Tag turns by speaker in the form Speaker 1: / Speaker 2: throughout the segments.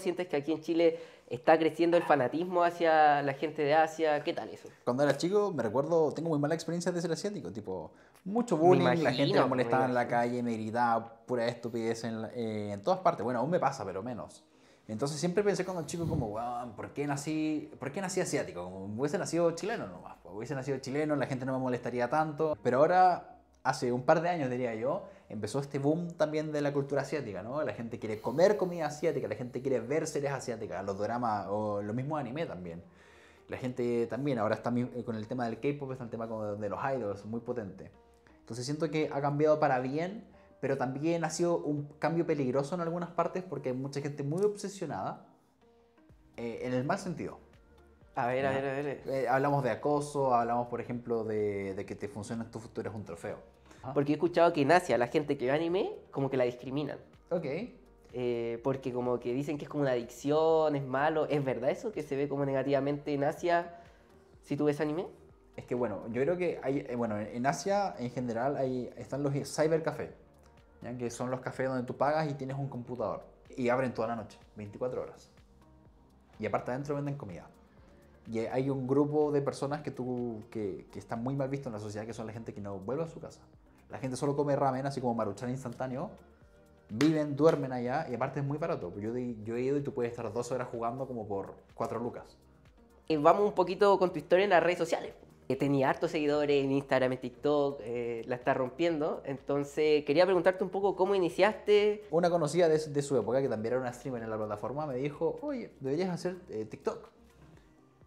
Speaker 1: ¿Sientes que aquí en Chile está creciendo el fanatismo hacia la gente de Asia? ¿Qué tal eso?
Speaker 2: Cuando era chico, me recuerdo, tengo muy mala experiencia de ser asiático, tipo, mucho bullying, la gente me molestaba en la calle, me gritaba, pura estupidez eh, en, todas partes. Bueno, aún me pasa, pero menos. Entonces siempre pensé cuando chico como, wow, ¿por qué nací, ¿por qué nací asiático? Como hubiese nacido chileno nomás, pues, hubiese nacido chileno, la gente no me molestaría tanto. Pero ahora, hace un par de años diría yo, empezó este boom también de la cultura asiática, ¿no? La gente quiere comer comida asiática, la gente quiere ver series asiáticas, los dramas o los mismos anime también. La gente también ahora está eh, con el tema del K-pop, está el tema de los idols, muy potente. Entonces siento que ha cambiado para bien, pero también ha sido un cambio peligroso en algunas partes porque hay mucha gente muy obsesionada eh, en el mal sentido. A ver, a ver, a ver. Eh, hablamos de
Speaker 1: acoso, hablamos por ejemplo de, que te funciona tu futuro, es un trofeo. Porque he escuchado que en Asia la gente que ve anime como que la discriminan. Ok. Eh, porque como que dicen que es como una adicción, es malo. ¿Es verdad eso? ¿Que se ve como negativamente en Asia si tú ves anime? Es que bueno, yo creo que hay, eh,
Speaker 2: bueno, en Asia en general hay, están los cybercafés, que son los cafés donde tú pagas y tienes un computador. Y abren toda la noche, 24 horas. Y aparte adentro venden comida. Y hay un grupo de personas que, tú, que, que están muy mal vistos en la sociedad, que son la gente que no vuelve a su casa. La gente solo come ramen, así como maruchan instantáneo. Viven, duermen allá y aparte es muy barato. Yo, he ido y tú
Speaker 1: puedes estar dos horas jugando como por cuatro lucas. Y vamos un poquito con tu historia en las redes sociales. Tenía hartos seguidores en Instagram, y TikTok, eh, la está rompiendo. Entonces quería preguntarte un poco cómo iniciaste.
Speaker 2: Una conocida de, su época, que también era una streamer en la plataforma, me dijo, oye, deberías hacer eh, TikTok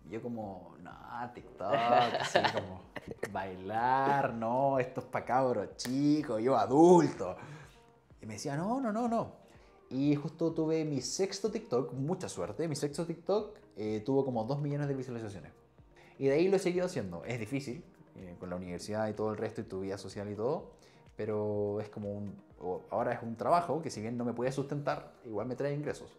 Speaker 2: yo como, no, TikTok, como bailar, no, esto es para cabros chicos, yo adulto. Y me decía, no, no, no, no. Y justo tuve mi sexto TikTok, mucha suerte, mi sexto TikTok eh, tuvo como dos millones de visualizaciones. Y de ahí lo he seguido haciendo. Es difícil, eh, con la universidad y todo el resto y tu vida social y todo, pero es como un, ahora es un trabajo que si bien no me puede sustentar, igual me trae ingresos.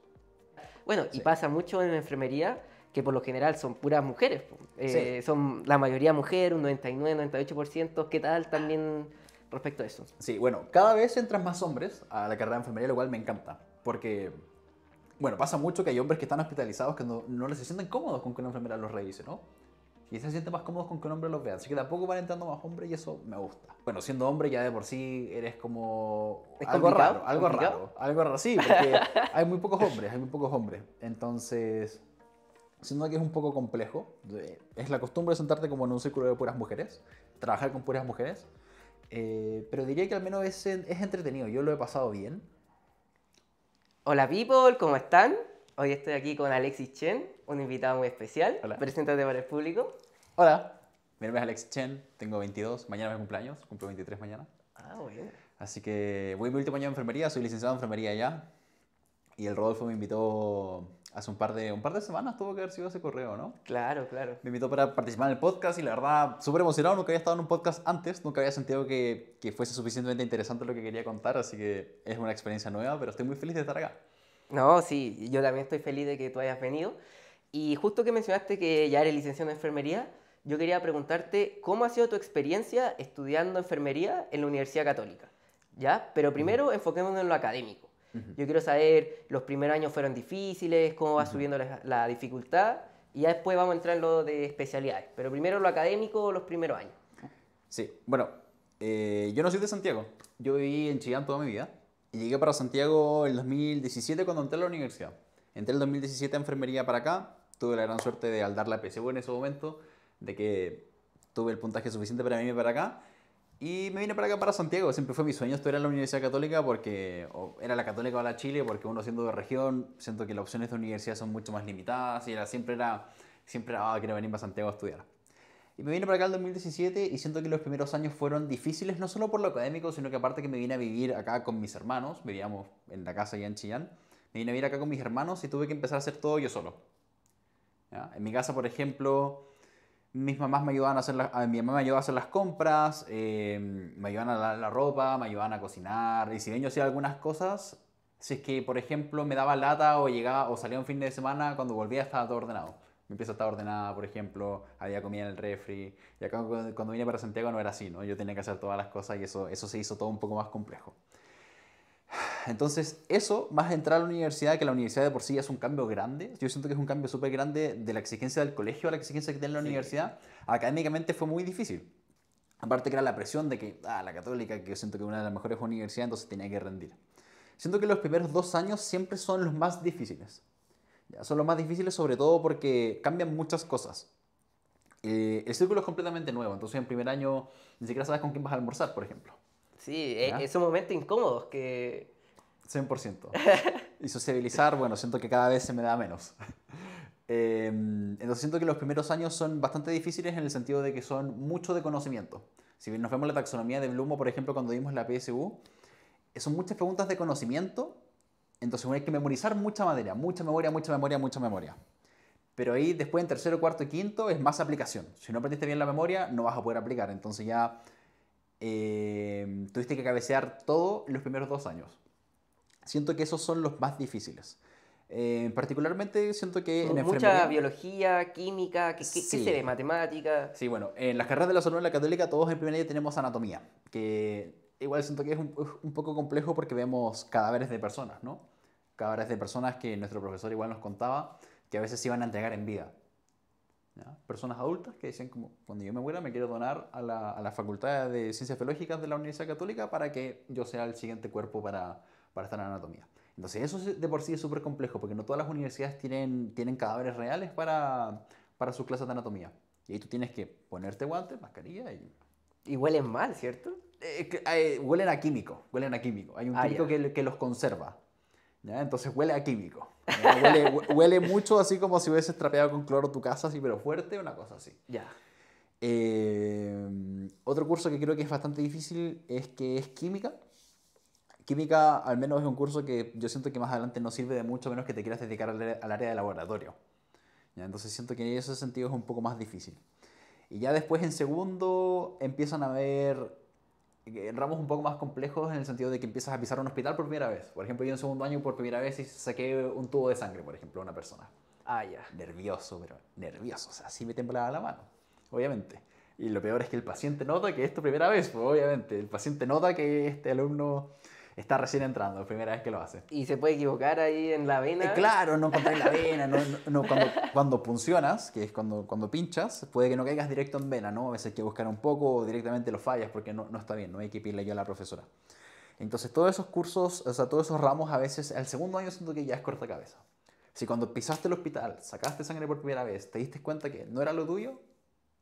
Speaker 1: Bueno, y pasa mucho en la enfermería que por lo general son puras mujeres. Eh, son la mayoría mujer, un 99, 98%. ¿Qué tal también respecto a eso?
Speaker 2: Sí, bueno, cada vez entran más hombres a la carrera de enfermería, lo cual me encanta. Porque, bueno, pasa mucho que hay hombres que están hospitalizados que no, les se sienten cómodos con que una enfermera los revise, ¿no? Y se sienten más cómodos con que un hombre los vea. Así que tampoco van entrando más hombres y eso me gusta. Bueno, siendo hombre ya de por sí eres como... algo raro, algo raro. Algo raro, sí, porque hay muy pocos hombres, hay muy pocos hombres. Entonces, Siendo que es un poco complejo. Es la costumbre de sentarte como en un círculo de puras mujeres, trabajar con puras mujeres. Eh, pero diría que al menos es, es entretenido, yo lo he pasado bien.
Speaker 1: Hola people, ¿cómo están? Hoy estoy aquí con Alexis Chen, un invitado muy especial. Hola. Preséntate para el público. Hola,
Speaker 2: mi nombre es Alexis Chen, tengo 22, mañana es mi cumpleaños, cumplo 23 mañana. Ah, bueno. Así que voy mi último año de enfermería, soy licenciado en enfermería ya. Y el Rodolfo me invitó hace un par, de, un par de semanas tuvo que haber sido ese correo, ¿no? Claro, claro. Me invitó para participar en el podcast y la verdad, súper emocionado, nunca había estado en un podcast antes, nunca había sentido que, que fuese suficientemente interesante lo
Speaker 1: que quería contar, así que es una experiencia nueva, pero estoy muy feliz de estar acá. No, sí, yo también estoy feliz de que tú hayas venido. Y justo que mencionaste que ya eres licenciado en enfermería, yo quería preguntarte cómo ha sido tu experiencia estudiando enfermería en la Universidad Católica. ¿Ya? Pero primero enfoquémonos en lo académico. Yo quiero saber, los primeros años fueron difíciles, cómo va subiendo la, dificultad, y ya después vamos a entrar en lo de especialidades, pero primero lo académico, los primeros años.
Speaker 2: Sí, bueno, eh, yo no soy de Santiago, yo viví en Chillán toda mi vida, y llegué para Santiago en 2017 cuando entré a la universidad. Entré el 2017 a enfermería para acá, tuve la gran suerte de al dar la PCB en ese momento, de que tuve el puntaje suficiente para mí para acá, y me vine para acá, para Santiago. Siempre fue mi sueño estudiar en la Universidad Católica porque o era la Católica o la Chile, porque uno siendo de región, siento que las opciones de universidad son mucho más limitadas y era, siempre era, siempre era, ah, quiero venir para Santiago a estudiar. Y me vine para acá en 2017 y siento que los primeros años fueron difíciles, no solo por lo académico, sino que aparte que me vine a vivir acá con mis hermanos, vivíamos en la casa allá en Chillán, me vine a vivir acá con mis hermanos y tuve que empezar a hacer todo yo solo. En mi casa, por ejemplo, mis mamás me ayudaban a hacer las mi mamá me ayudaba a hacer las compras, eh, me ayudaban a lavar la ropa, me ayudaban a cocinar, y si bien yo hacía algunas cosas, si es que, por ejemplo, me daba lata o llegaba o salía un fin de semana, cuando volvía estaba todo ordenado. Mi a estaba ordenada, por ejemplo, había comida en el refri, y acá cuando vine para Santiago no era así, ¿no? Yo tenía que hacer todas las cosas y eso, eso se hizo todo un poco más complejo. Entonces, eso, más entrar a la universidad, que la universidad de por sí es un cambio grande, yo siento que es un cambio súper grande de la exigencia del colegio a la exigencia que tiene la universidad, académicamente fue muy difícil. Aparte que era la presión de que, ah, la católica, que yo siento que es una de las mejores universidades, entonces tenía que rendir. Siento que los primeros dos años siempre son los más difíciles. Ya, son los más difíciles sobre todo porque cambian muchas cosas. Eh, el círculo es completamente nuevo, entonces en primer año ni siquiera sabes con quién vas a almorzar, por ejemplo.
Speaker 1: Sí, e-, esos momentos incómodos que
Speaker 2: 100%. Y sociabilizar, bueno, siento que cada vez se me da menos. Em, entonces siento que los primeros años son bastante difíciles en el sentido de que son mucho de conocimiento. Si bien nos vemos la taxonomía de Blumo, por ejemplo, cuando dimos la PSU, eh, son muchas preguntas de conocimiento, entonces hay que memorizar mucha materia, mucha memoria, mucha memoria, mucha memoria. Pero ahí después en tercero, cuarto y quinto es más aplicación. Si no aprendiste bien la memoria, no vas a poder aplicar. Entonces ya em, tuviste que cabecear todo los primeros dos años. Siento que esos son los más difíciles. Eh, particularmente siento que en Mucha
Speaker 1: biología, química, ¿qué, qué, se ve? Matemática.
Speaker 2: Sí, bueno, en las carreras de la la Católica todos en primer año tenemos anatomía, que igual siento que es un, poco complejo porque vemos cadáveres de personas, ¿no? Cadáveres de personas que nuestro profesor igual nos contaba que a veces se iban a entregar en vida. Personas adultas que decían como, cuando yo me muera me quiero donar a la, a la Facultad de Ciencias Biológicas de la Universidad Católica para que yo sea el siguiente cuerpo para para estar en anatomía. Entonces eso de por sí es súper complejo porque no todas las universidades tienen, tienen cadáveres reales para, sus clases de anatomía. Y ahí tú tienes que ponerte guantes, mascarilla y... Y huelen mal, ¿cierto? Eh, eh, huelen a químico, huelen a químico. Hay un ah, químico que, los conserva. Entonces huele a químico. Huele, mucho así como si hubieses trapeado con cloro tu casa, así pero fuerte, una cosa así. Ya. Eh, otro curso que creo que es bastante difícil es que es química química al menos es un curso que yo siento que más adelante no sirve de mucho menos que te quieras dedicar al, área de laboratorio. Entonces siento que en ese sentido es un poco más difícil. Y ya después en segundo empiezan a haber eh, ramos un poco más complejos en el sentido de que empiezas a pisar un hospital por primera vez. Por ejemplo, yo en segundo año por primera vez saqué un tubo de sangre, por ejemplo, a una persona. Ah, ya. Nervioso, pero nervioso. O sea, así me temblaba la mano, obviamente. Y lo peor es que el paciente nota que es tu primera vez, pues, obviamente. El paciente nota que este alumno está recién entrando, es primera vez que lo hace.
Speaker 1: Y se puede equivocar ahí en la vena. Eh, claro,
Speaker 2: no encontré la vena, cuando, cuando puncionas, que es cuando, cuando pinchas, puede que no caigas directo en vena, ¿no? A veces hay que buscar un poco o directamente lo fallas porque no, no está bien, no hay que pedirle yo a la profesora. Entonces todos esos cursos, o sea, todos esos ramos a veces, al segundo año siento que ya es corta cabeza. Si cuando pisaste el hospital, sacaste sangre por primera vez, te diste cuenta que no era lo tuyo,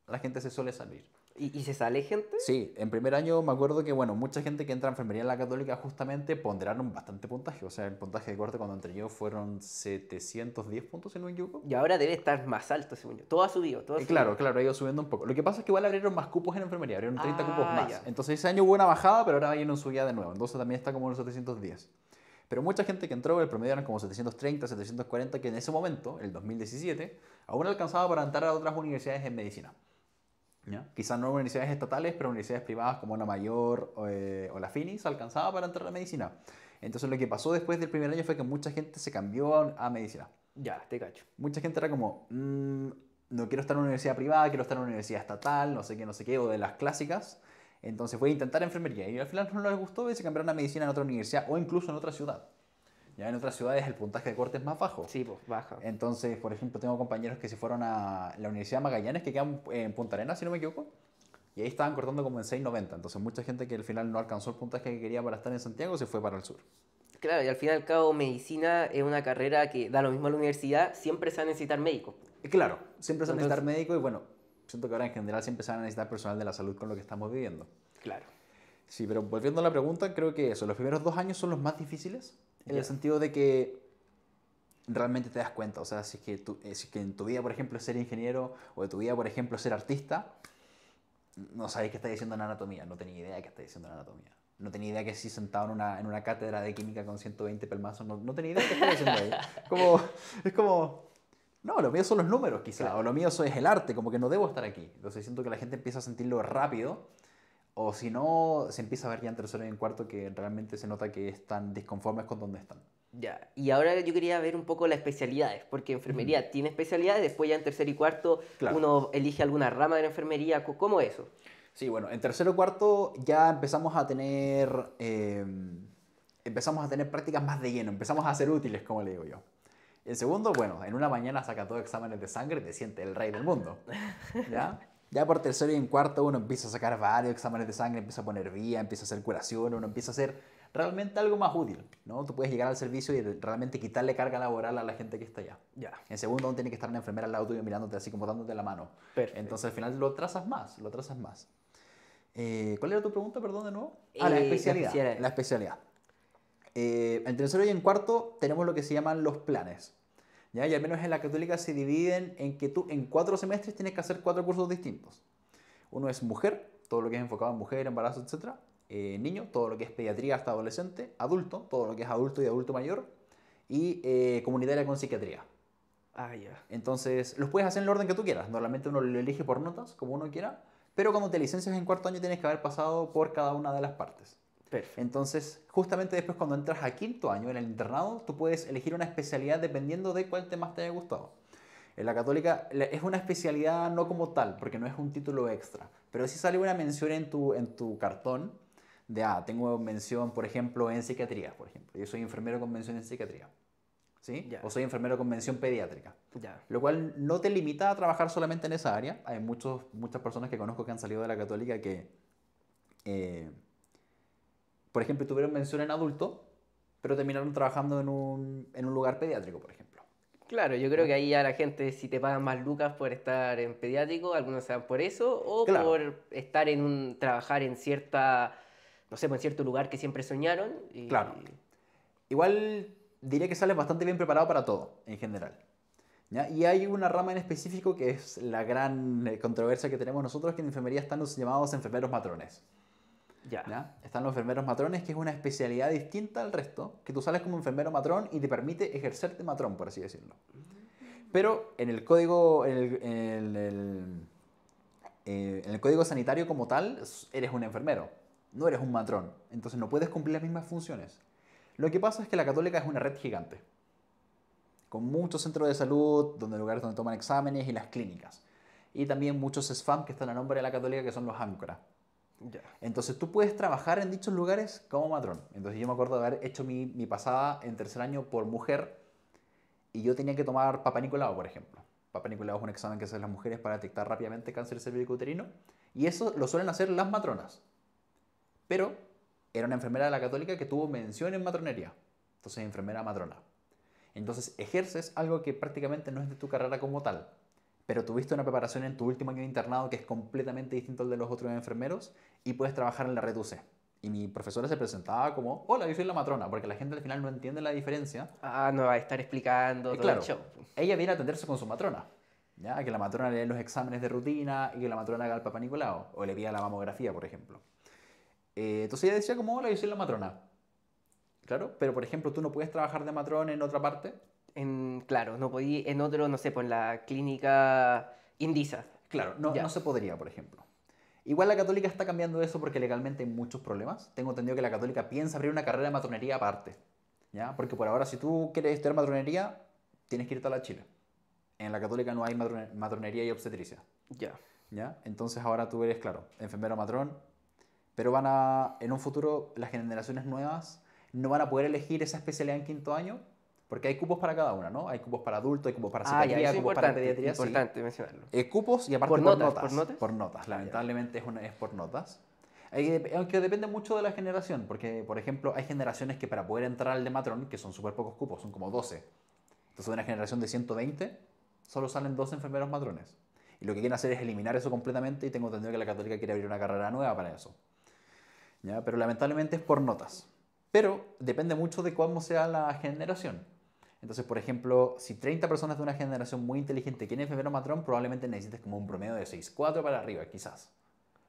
Speaker 2: la gente se suele salir. ¿Y, se sale gente? Sí, en primer año me acuerdo que, bueno, mucha gente que entra a enfermería en la católica justamente ponderaron bastante puntaje. O sea, el puntaje de corte cuando entré yo fueron 710 puntos, en un yuco Y ahora debe estar más alto, ese yo.
Speaker 1: Todo ha subido, todo eh, claro,
Speaker 2: claro, ha ido subiendo un poco. Lo que pasa es que igual abrieron más cupos en enfermería, abrieron 30 ah, cupos más. Entonces ese año hubo una bajada, pero ahora hay una subida de nuevo. Entonces también está como en los 710. Pero mucha gente que entró, el promedio era como 730, 740, que en ese momento, el 2017, aún alcanzaba para entrar a otras universidades en medicina. Quizás no universidades estatales, pero universidades privadas como la Mayor o eh, la Finis alcanzaba para entrar a medicina. Entonces lo que pasó después del primer año fue que mucha gente se cambió a, medicina.
Speaker 1: Ya, te cacho.
Speaker 2: Mucha gente era como, mm, no quiero estar en una universidad privada, quiero estar en una universidad estatal, no sé qué, no sé qué, o de las clásicas. Entonces fue a intentar enfermería y al final no les gustó y se cambiaron a medicina en otra universidad o incluso en otra ciudad. Ya en otras ciudades el puntaje de corte es más bajo. Sí, pues bajo. Entonces, por ejemplo, tengo compañeros que se fueron a la Universidad de Magallanes, que quedan en Punta Arenas, si no me equivoco, y ahí estaban cortando como en 6.90. Entonces, mucha gente que al final no alcanzó el puntaje que quería para estar en Santiago se fue para el sur.
Speaker 1: Claro, y al final, y cabo, medicina es una carrera que da lo mismo a la universidad, siempre se va a necesitar médico. Eh, claro,
Speaker 2: siempre se va a necesitar médico, y bueno, siento que ahora en general siempre se va a necesitar personal de la salud con lo que estamos viviendo. Claro. Sí, pero volviendo a la pregunta, creo que eso, los primeros dos años son los más difíciles en el sentido de que realmente te das cuenta. O sea, si es, que eh, que en tu vida, por ejemplo, ser ingeniero o en tu vida, por ejemplo, ser artista, no sabes qué está diciendo en anatomía. No tenía idea qué está diciendo en anatomía. No tenía idea que si sentado en una, en una cátedra de química con 120 pelmazos, no, no tenía idea qué está diciendo ahí. Como, es como, no, lo mío son los números quizá, o lo mío es el arte, como que no debo estar aquí. Entonces siento que la gente empieza a sentirlo rápido o si no, se empieza a ver ya en tercero y en cuarto que realmente se nota que están disconformes con donde están.
Speaker 1: Ya, y ahora yo quería ver un poco las especialidades, porque enfermería tiene especialidades, después ya en tercero y cuarto uno elige alguna rama de la enfermería, ¿cómo eso? Sí, bueno, en tercero y
Speaker 2: cuarto ya empezamos a tener, em, empezamos a tener prácticas más de lleno, empezamos a ser útiles, como le digo yo. En segundo, bueno, en una mañana saca dos exámenes de sangre y te siente el rey del mundo, ¿ya? Ya por tercero y en cuarto uno empieza a sacar varios exámenes de sangre, empieza a poner vía, empieza a hacer curación, uno empieza a hacer realmente algo más útil, ¿no? Tú puedes llegar al servicio y realmente quitarle carga laboral a la gente que está allá. Ya. En segundo, uno tiene que estar una enfermera al lado tuyo mirándote así como dándote la mano. Entonces al final lo trazas más, lo trazas más. Eh, ¿Cuál era tu pregunta, perdón, de nuevo? Eh, ah, la especialidad. La especialidad. Eh, en tercero y en cuarto tenemos lo que se llaman los planes. ¿ya? Y al menos en la católica se dividen en que tú en cuatro semestres tienes que hacer cuatro cursos distintos. Uno es mujer, todo lo que es enfocado en mujer, embarazo, etc. Eh, niño, todo lo que es pediatría hasta adolescente. Adulto, todo lo que es adulto y adulto mayor. Y eh, comunitaria con psiquiatría. Ah, ya. Entonces, los puedes hacer en el orden que tú quieras. Normalmente uno lo elige por notas, como uno quiera. Pero cuando te licencias en cuarto año tienes que haber pasado por cada una de las partes. Entonces, justamente después cuando entras a quinto año en el internado, tú puedes elegir una especialidad dependiendo de cuál tema más te haya gustado. En la católica es una especialidad no como tal, porque no es un título extra, pero sí sale una mención en tu, en tu cartón de, ah, tengo mención, por ejemplo, en psiquiatría, por ejemplo. Yo soy enfermero con mención en psiquiatría. ¿Sí? O soy enfermero con mención pediátrica. Lo cual no te limita a trabajar solamente en esa área. Hay muchos, muchas personas que conozco que han salido de la católica que... Eh, por ejemplo, tuvieron mención
Speaker 1: en adulto, pero terminaron trabajando en un, lugar pediátrico, por ejemplo. Claro, yo creo que ahí ya la gente, si te pagan más lucas por estar en pediátrico, algunos se van por eso, o por estar en un, trabajar en cierta, no sé, pues en cierto lugar que siempre soñaron. Claro.
Speaker 2: Igual diría que sales bastante bien preparado para todo, en general. Y hay una rama en específico que es la gran eh, controversia que tenemos nosotros, que en enfermería están los llamados enfermeros matrones. Están los enfermeros matrones, que es una especialidad distinta al resto, que tú sales como enfermero matrón y te permite ejercerte matrón, por así decirlo. Pero en el código, eh, el, código sanitario como tal, eres un enfermero, no eres un matrón. Entonces no puedes cumplir las mismas funciones. Lo que pasa es que la católica es una red gigante, con muchos centros de salud, donde lugares donde toman exámenes y las clínicas. Y también muchos SFAM que están a nombre de la católica, que son los áncoras entonces tú puedes trabajar en dichos lugares como matrón. Entonces yo me acuerdo de haber hecho mi, pasada en tercer año por mujer y yo tenía que tomar Papa Nicolau, por ejemplo. Papa Nicolau es un examen que hacen las mujeres para detectar rápidamente cáncer uterino y eso lo suelen hacer las matronas. Pero era una enfermera de la católica que tuvo mención en matronería. Entonces enfermera matrona. Entonces ejerces algo que prácticamente no es de tu carrera como tal pero tuviste una preparación en tu último año de internado que es completamente distinto al de los otros enfermeros y puedes trabajar en la reduce. Y mi profesora se presentaba como, hola, yo soy la matrona, porque la gente al final no entiende la diferencia. Ah, no, va a estar explicando eh, todo claro, Ella viene a atenderse con su matrona. ¿ya? Que la matrona le dé los exámenes de rutina y que la matrona haga el Nicolau, o le pida la mamografía, por ejemplo. Eh, entonces ella decía como, hola, yo soy la matrona. Claro, pero por ejemplo, tú no puedes trabajar de matrona en otra parte
Speaker 1: claro, no podía en otro, no sé, pues en la clínica Indisa. Claro, no, no se podría, por
Speaker 2: ejemplo. Igual la católica está cambiando eso porque legalmente hay muchos problemas. Tengo entendido que la católica piensa abrir una carrera de matronería aparte. ¿ya? Porque por ahora, si tú quieres estudiar matronería, tienes que irte a la Chile. En la católica no hay matronería y obstetricia.
Speaker 1: Ya. ¿Ya?
Speaker 2: Entonces ahora tú eres, claro, enfermero matrón, pero van a, en un futuro, las generaciones nuevas no van a poder elegir esa especialidad en quinto año, porque hay cupos para cada una, ¿no? Hay cupos para adultos, hay cupos para ah, psiquiatría, ah, cupos para pediatría. Es importante mencionarlo. Eh, cupos y aparte por, notas, por notas. Por notas, ah, lamentablemente es, una, es por notas. Aunque depende mucho de la generación, porque por ejemplo hay generaciones que para poder entrar al de matrón, que son súper pocos cupos, son como 12. Entonces de una generación de 120, solo salen 12 enfermeros matrones. Y lo que quieren hacer es eliminar eso completamente y tengo entendido que la católica quiere abrir una carrera nueva para eso. ¿Ya? Pero lamentablemente es por notas. Pero depende mucho de cómo sea la generación. Entonces, por ejemplo, si 30 personas de una generación muy inteligente quieren enfermero matrón probablemente necesites como un promedio de 6,4 para arriba, quizás.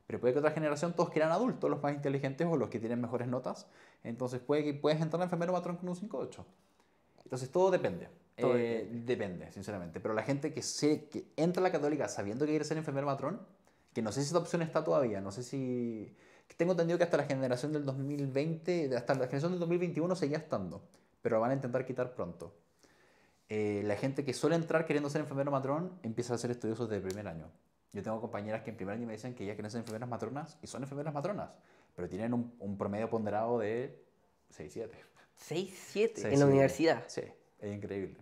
Speaker 2: Pero puede que otra generación todos quieran adultos, los más inteligentes o los que tienen mejores notas. Entonces puede que puedes entrar en enfermero matrón con un 5,8. Entonces todo depende. Todo eh, depende. depende, sinceramente. Pero la gente que, que entra a la católica sabiendo que quiere ser enfermero matrón, que no sé si esta opción está todavía, no sé si... Tengo entendido que hasta la generación del 2020, hasta la generación del 2021 seguía estando pero van a intentar quitar pronto. Eh, la gente que suele entrar queriendo ser enfermero matrón empieza a ser estudiosos desde el primer año. Yo tengo compañeras que en primer año me dicen que ya quieren ser enfermeras matronas y son enfermeras matronas, pero tienen un, promedio ponderado de
Speaker 1: 6-7. ¿6-7? ¿En la universidad?
Speaker 2: Sí, es increíble.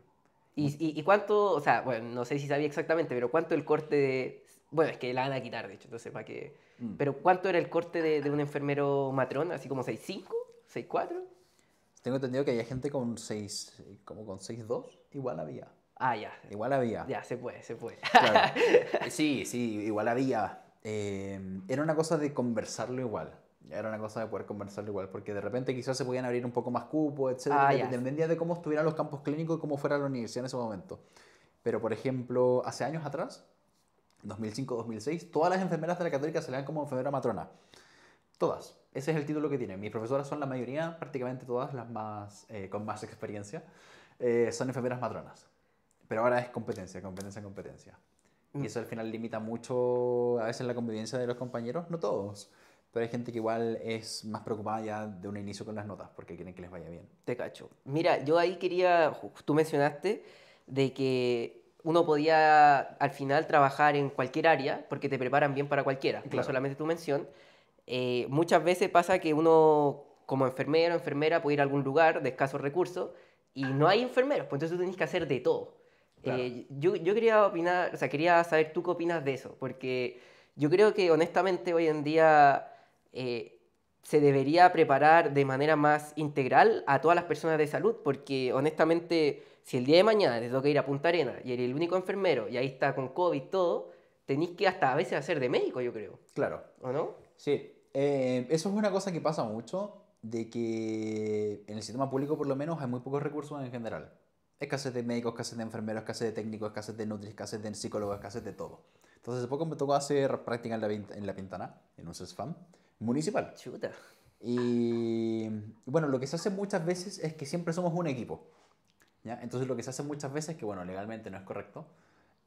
Speaker 1: ¿Y, ¿Y, cuánto, o sea, bueno, no sé si sabía exactamente, pero cuánto el corte de... Bueno, es que la van a quitar, de hecho, entonces para qué mm. Pero ¿cuánto era el corte de, de un enfermero matrón? Así como 6-5, 6-4?
Speaker 2: Tengo entendido que había gente con 6, como con 6.2, igual había. Ah, ya. Igual había. Ya,
Speaker 1: se puede, se puede.
Speaker 2: Sí, sí, igual había. Eh, era una cosa de conversarlo igual. Era una cosa de poder conversarlo igual, porque de repente quizás se podían abrir un poco más cupos, etc. Ah, dependía de cómo estuvieran los campos clínicos y cómo fuera la universidad en ese momento. Pero, por ejemplo, hace años atrás, 2005-2006, todas las enfermeras de la Católica se le dan como enfermera matrona. Todas. Ese es el título que tiene. Mis profesoras son la mayoría, prácticamente todas las más, eh, con más experiencia, eh, son enfermeras matronas. Pero ahora es competencia, competencia, competencia. Y mm. eso al final limita mucho a veces la convivencia de los compañeros, no todos, pero hay gente que igual es más preocupada ya de un inicio con las notas porque quieren que les vaya bien. Te cacho.
Speaker 1: Mira, yo ahí quería, tú mencionaste de que uno podía al final trabajar en cualquier área porque te preparan bien para cualquiera, no solamente tu mención. Eh, muchas veces pasa que uno, como enfermero o enfermera, puede ir a algún lugar de escasos recursos y no hay enfermeros, pues entonces tú que hacer de todo. Eh, yo, quería opinar, o sea, quería saber tú qué opinas de eso, porque yo creo que honestamente hoy en día eh, se debería preparar de manera más integral a todas las personas de salud, porque honestamente, si el día de mañana te que ir a Punta Arena y eres el único enfermero y ahí está con COVID todo, tenéis que hasta a veces hacer de médico, yo creo.
Speaker 2: Claro. ¿O no? Sí, eh, eso es una cosa que pasa mucho, de que en el sistema público por lo menos hay muy pocos recursos en general. Escasez de médicos, escasez de enfermeros, escasez de técnicos, escasez de nutri, escasez de psicólogos, escasez de todo. Entonces hace poco me tocó hacer práctica en la, Pintana, en un SESFAM municipal. Y bueno, lo que se hace muchas veces es que siempre somos un equipo. ¿ya? Entonces lo que se hace muchas veces, que bueno, legalmente no es correcto,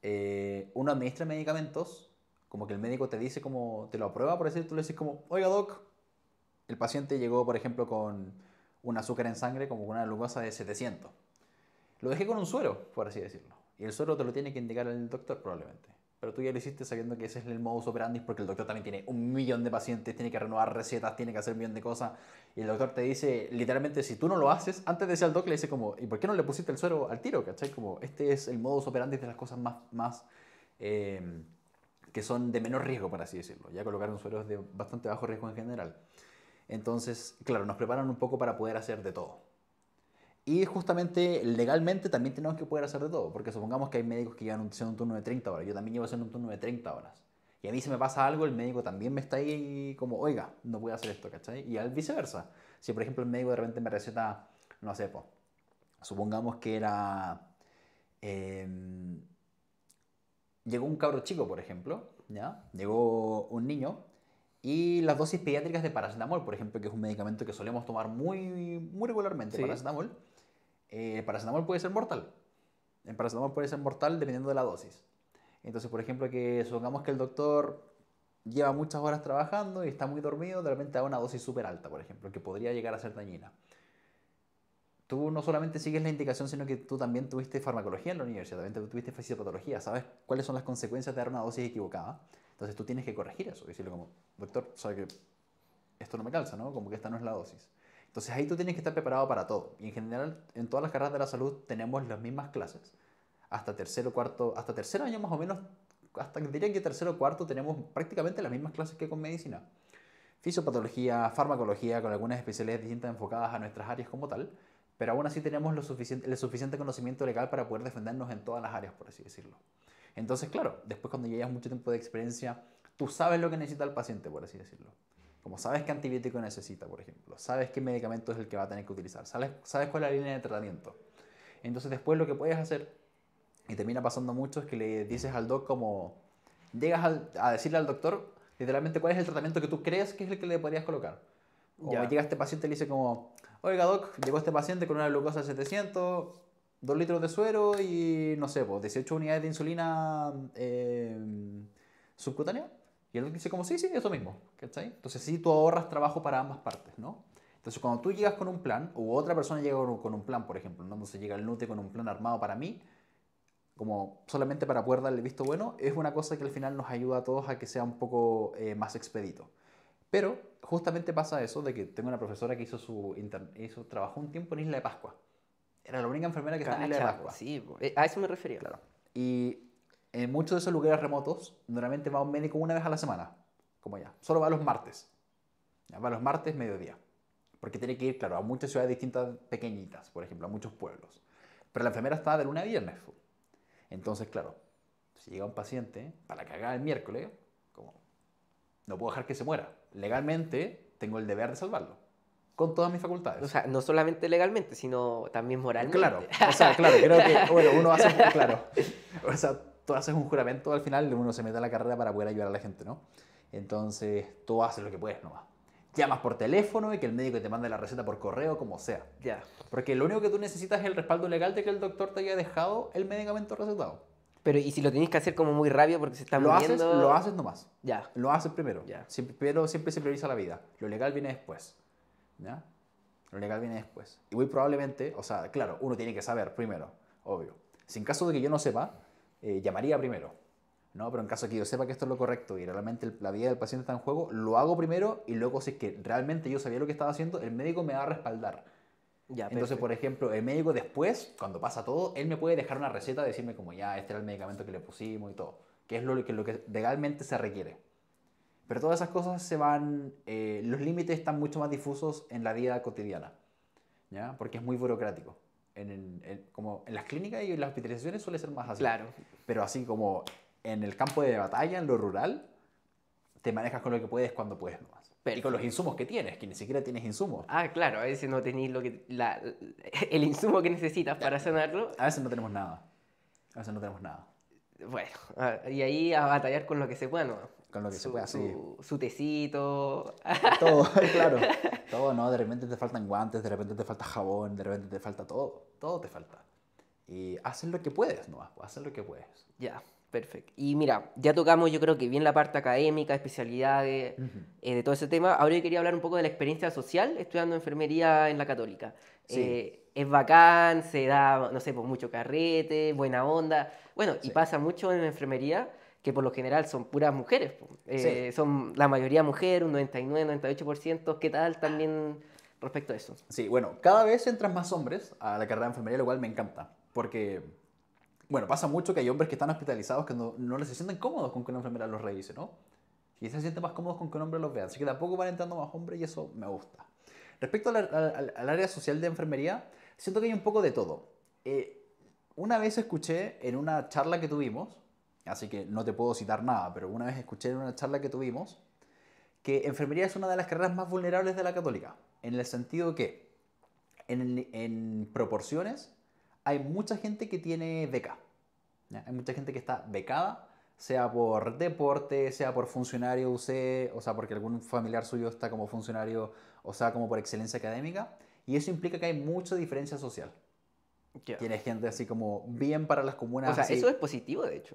Speaker 2: eh, uno administra medicamentos como que el médico te dice como, te lo aprueba, por decir, tú le dices como, oiga doc, el paciente llegó, por ejemplo, con un azúcar en sangre, como una glucosa de 700. Lo dejé con un suero, por así decirlo. Y el suero te lo tiene que indicar el doctor probablemente. Pero tú ya lo hiciste sabiendo que ese es el modus operandi porque el doctor también tiene un millón de pacientes, tiene que renovar recetas, tiene que hacer un millón de cosas. Y el doctor te dice, literalmente, si tú no lo haces, antes de ser al doc le dice como, ¿y por qué no le pusiste el suero al tiro? ¿Cachai? Como, este es el modus operandi de las cosas más, más eh, que son de menor riesgo, por así decirlo. Ya colocaron suelos de bastante bajo riesgo en general. Entonces, claro, nos preparan un poco para poder hacer de todo. Y justamente legalmente también tenemos que poder hacer de todo, porque supongamos que hay médicos que llevan un turno de 30 horas, yo también llevo haciendo un turno de 30 horas. Y a mí si me pasa algo, el médico también me está ahí como, oiga, no puedo hacer esto, ¿cachai? Y al viceversa. Si por ejemplo el médico de repente me receta, no sé, supongamos que era... Em, llegó un cabro chico, por ejemplo, ¿ya? Llegó un niño y las dosis pediátricas de paracetamol, por ejemplo, que es un medicamento que solemos tomar muy, muy regularmente, paracetamol. Eh, el paracetamol puede ser mortal. El paracetamol puede ser mortal dependiendo de la dosis. Entonces, por ejemplo, que supongamos que el doctor lleva muchas horas trabajando y está muy dormido, realmente da una dosis súper alta, por ejemplo, que podría llegar a ser dañina tú no solamente sigues la indicación, sino que tú también tuviste farmacología en la universidad, también tuviste fisiopatología, sabes cuáles son las consecuencias de dar una dosis equivocada. Entonces tú tienes que corregir eso, decirle como, doctor, sabe que esto no me calza, ¿no? Como que esta no es la dosis. Entonces ahí tú tienes que estar preparado para todo. Y en general, en todas las carreras de la salud tenemos las mismas clases. Hasta tercero, cuarto, hasta tercer año más o menos, hasta diría que tercero, cuarto tenemos prácticamente las mismas clases que con medicina. Fisiopatología, farmacología, con algunas especialidades distintas enfocadas a nuestras áreas como tal pero aún así tenemos lo suficiente, el suficiente conocimiento legal para poder defendernos en todas las áreas, por así decirlo. Entonces, claro, después cuando llegas mucho tiempo de experiencia, tú sabes lo que necesita el paciente, por así decirlo. Como sabes qué antibiótico necesita, por ejemplo, sabes qué medicamento es el que va a tener que utilizar, sabes, sabes cuál es la línea de tratamiento. Entonces, después lo que puedes hacer, y termina pasando mucho, es que le dices al doc como, llegas a decirle al doctor literalmente cuál es el tratamiento que tú crees que es el que le podrías colocar. O ya. llega este paciente y le dice como, Oiga, doc, llegó este paciente con una glucosa de 700, 2 litros de suero y no sé, pues 18 unidades de insulina eh, subcutánea. Y él dice como, sí, sí, eso mismo. ¿Cachai? Entonces sí, tú ahorras trabajo para ambas partes, ¿no? Entonces cuando tú llegas con un plan, o otra persona llega con un plan, por ejemplo, ¿no? se llega el Nute con un plan armado para mí, como solamente para poder darle visto bueno, es una cosa que al final nos ayuda a todos a que sea un poco eh, más expedito. Pero justamente pasa eso de que tengo una profesora que hizo su trabajó un tiempo en Isla de Pascua. Era la única enfermera que estaba en Isla de Pascua. Sí,
Speaker 1: eh, a eso me refería.
Speaker 2: Claro. Y en muchos de esos lugares remotos, normalmente va un médico una vez a la semana, como ya. Solo va los martes. va los martes, mediodía. Porque tiene que ir, claro, a muchas ciudades distintas, pequeñitas, por ejemplo, a muchos pueblos. Pero la enfermera estaba de lunes a viernes. Entonces, claro, si llega un paciente para que haga el miércoles, como,
Speaker 1: no puedo dejar que se muera legalmente tengo el deber de salvarlo. Con todas mis facultades. O sea, no solamente legalmente, sino también moralmente. Claro, o sea, claro, creo que, bueno, uno hace, claro, tú haces un juramento al final, uno se mete a la carrera para poder ayudar a la gente, ¿no?
Speaker 2: Entonces, tú haces lo que puedes nomás. Llamas por teléfono y que el médico te mande la receta por correo,
Speaker 1: como sea. Ya. Porque lo único que
Speaker 2: tú necesitas es el respaldo legal de que el doctor te haya dejado el medicamento recetado.
Speaker 1: Pero, ¿y si lo tenéis que hacer como muy rápido porque se está lo Haces, lo haces nomás. Ya. Lo haces
Speaker 2: primero. Ya. pero siempre se prioriza la vida. Lo legal viene después. Lo legal viene después. Y muy probablemente, o sea, claro, uno tiene que saber primero, obvio. Si en caso de que yo no sepa, eh, llamaría primero. ¿no? Pero en caso de que yo sepa que esto es lo correcto y realmente la vida del paciente está en juego, lo hago primero y luego si es que realmente yo sabía lo que estaba haciendo, el médico me va a respaldar entonces, por ejemplo, el médico después, cuando pasa todo, él me puede dejar una receta, decirme como ya, este era el medicamento que le pusimos y todo, que es lo que, lo que legalmente se requiere. Pero todas esas cosas se van, eh, los límites están mucho más difusos en la vida cotidiana, ¿ya? Porque es muy burocrático. En, como en las clínicas y en las hospitalizaciones suele ser más así. Claro. Pero así como en el campo de batalla, en lo rural, te manejas con lo que puedes cuando puedes nomás. Y con los insumos que tienes, que ni siquiera tienes insumos.
Speaker 1: Ah, claro, a veces no tenéis lo que, el insumo que necesitas para sanarlo. A veces no tenemos nada. A veces no tenemos nada. Bueno, y ahí a batallar con lo que se pueda, ¿no? Con lo que se pueda, sí. Su, tesito. tecito. Todo, claro.
Speaker 2: Todo, ¿no? De repente te faltan guantes, de repente te falta jabón, de repente te falta todo. Todo te falta. Y haces lo que puedes, ¿no? Pues, haces lo que puedes.
Speaker 1: Ya. Perfecto. Y mira, ya tocamos yo creo que bien la parte académica, especialidades, eh, de todo ese tema. Ahora yo quería hablar un poco de la experiencia social estudiando enfermería en la católica. Eh, es bacán, se da, no sé, pues mucho carrete, buena onda. Bueno, y pasa mucho en la enfermería que por lo general son puras mujeres. Pues. Eh, son la mayoría mujer, un 99, 98%. ¿Qué tal también respecto a eso? Sí,
Speaker 2: bueno, cada vez entran más hombres a la carrera de enfermería, lo cual me encanta, porque bueno, pasa mucho que hay hombres que están hospitalizados que no, les se sienten cómodos con que una enfermera los revise, ¿no? Y se sienten más cómodos con que un hombre los vea. Así que tampoco van entrando más hombres y eso me gusta. Respecto al, área social de enfermería, siento que hay un poco de todo. Eh, una vez escuché en una charla que tuvimos, así que no te puedo citar nada, pero una vez escuché en una charla que tuvimos que enfermería es una de las carreras más vulnerables de la católica, en el sentido que en, en proporciones hay mucha gente que tiene beca. Hay mucha gente que está becada, sea por deporte, sea por funcionario UC, o sea, porque algún familiar suyo está como funcionario, o sea, como por excelencia académica. Y eso implica que hay mucha diferencia social. Tienes gente así como bien para las comunas. O sea, eso es
Speaker 1: positivo, de hecho.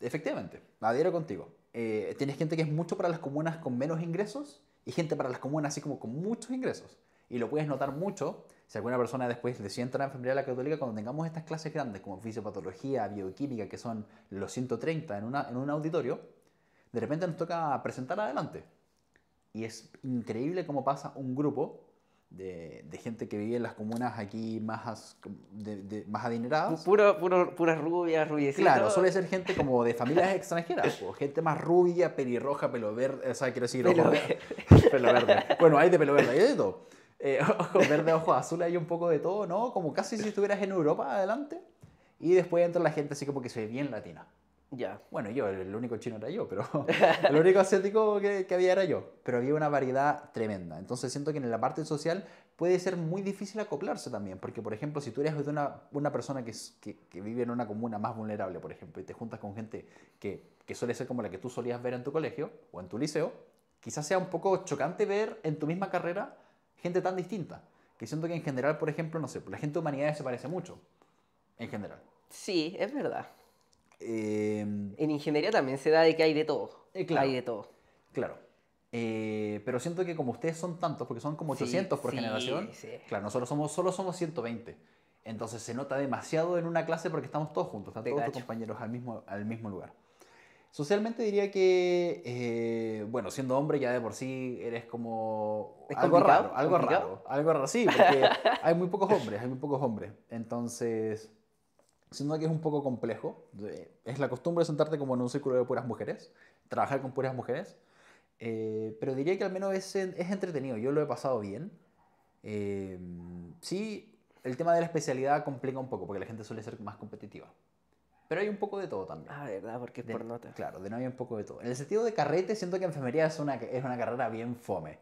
Speaker 2: Efectivamente,
Speaker 1: adhiero contigo.
Speaker 2: Eh, tienes gente que es mucho para las comunas con menos ingresos y gente para las comunas así como con muchos ingresos. Y lo puedes notar mucho si alguna persona después le entrar a enfermería de la católica, cuando tengamos estas clases grandes como fisiopatología, bioquímica, que son los 130 en, una, en un auditorio, de repente nos toca presentar adelante. Y es increíble cómo pasa un grupo de, de, gente que vive en las comunas aquí más, más adineradas.
Speaker 1: Puro, puro, puras
Speaker 2: rubias, Claro, suele ser gente como de familias extranjeras, o gente más rubia, pelirroja, pelo verde, o sea, quiero decir, pelo, verde. pelo verde. Bueno, hay de pelo verde, hay de todo eh, verde ojo azul hay un poco de todo, ¿no? Como casi si estuvieras en Europa adelante. Y después entra la gente así como que se ve bien latina. Ya. Bueno, yo, el único chino era yo, pero el único asiático que, había era yo. Pero había una variedad tremenda. Entonces siento que en la parte social puede ser muy difícil acoplarse también. Porque, por ejemplo, si tú eres de una, una persona que, que, vive en una comuna más vulnerable, por ejemplo, y te juntas con gente que, que suele ser como la que tú solías ver en tu colegio o en tu liceo, quizás sea un poco chocante ver en tu misma carrera gente tan distinta. Que siento que en general, por ejemplo, no sé, la gente de humanidades se parece mucho. En general.
Speaker 1: Sí, es verdad.
Speaker 2: Em,
Speaker 1: en ingeniería también se da de que hay de todo. Eh, claro, hay de todo.
Speaker 2: Claro. Eh, pero siento que como ustedes son tantos, porque son como 800 por generación, claro, nosotros somos, solo somos 120. Entonces se nota demasiado en una clase porque estamos todos juntos, están todos tus compañeros al mismo, al mismo lugar. Socialmente diría que, eh, bueno, siendo hombre ya de por sí eres como algo raro, algo raro, algo raro, sí, porque hay muy pocos hombres, hay muy pocos hombres. Entonces, siendo que es un poco complejo, es la costumbre de sentarte como en un círculo de puras mujeres, trabajar con puras mujeres, eh, pero diría que al menos es, es, entretenido, yo lo he pasado bien. Eh, sí, el tema de la especialidad complica un poco, porque la gente suele ser más competitiva. Pero hay un poco de todo también. Ah, ¿verdad? Porque es por nota. Claro, de no hay un poco de todo. En el sentido de carrete, siento que enfermería es una, es una carrera bien fome.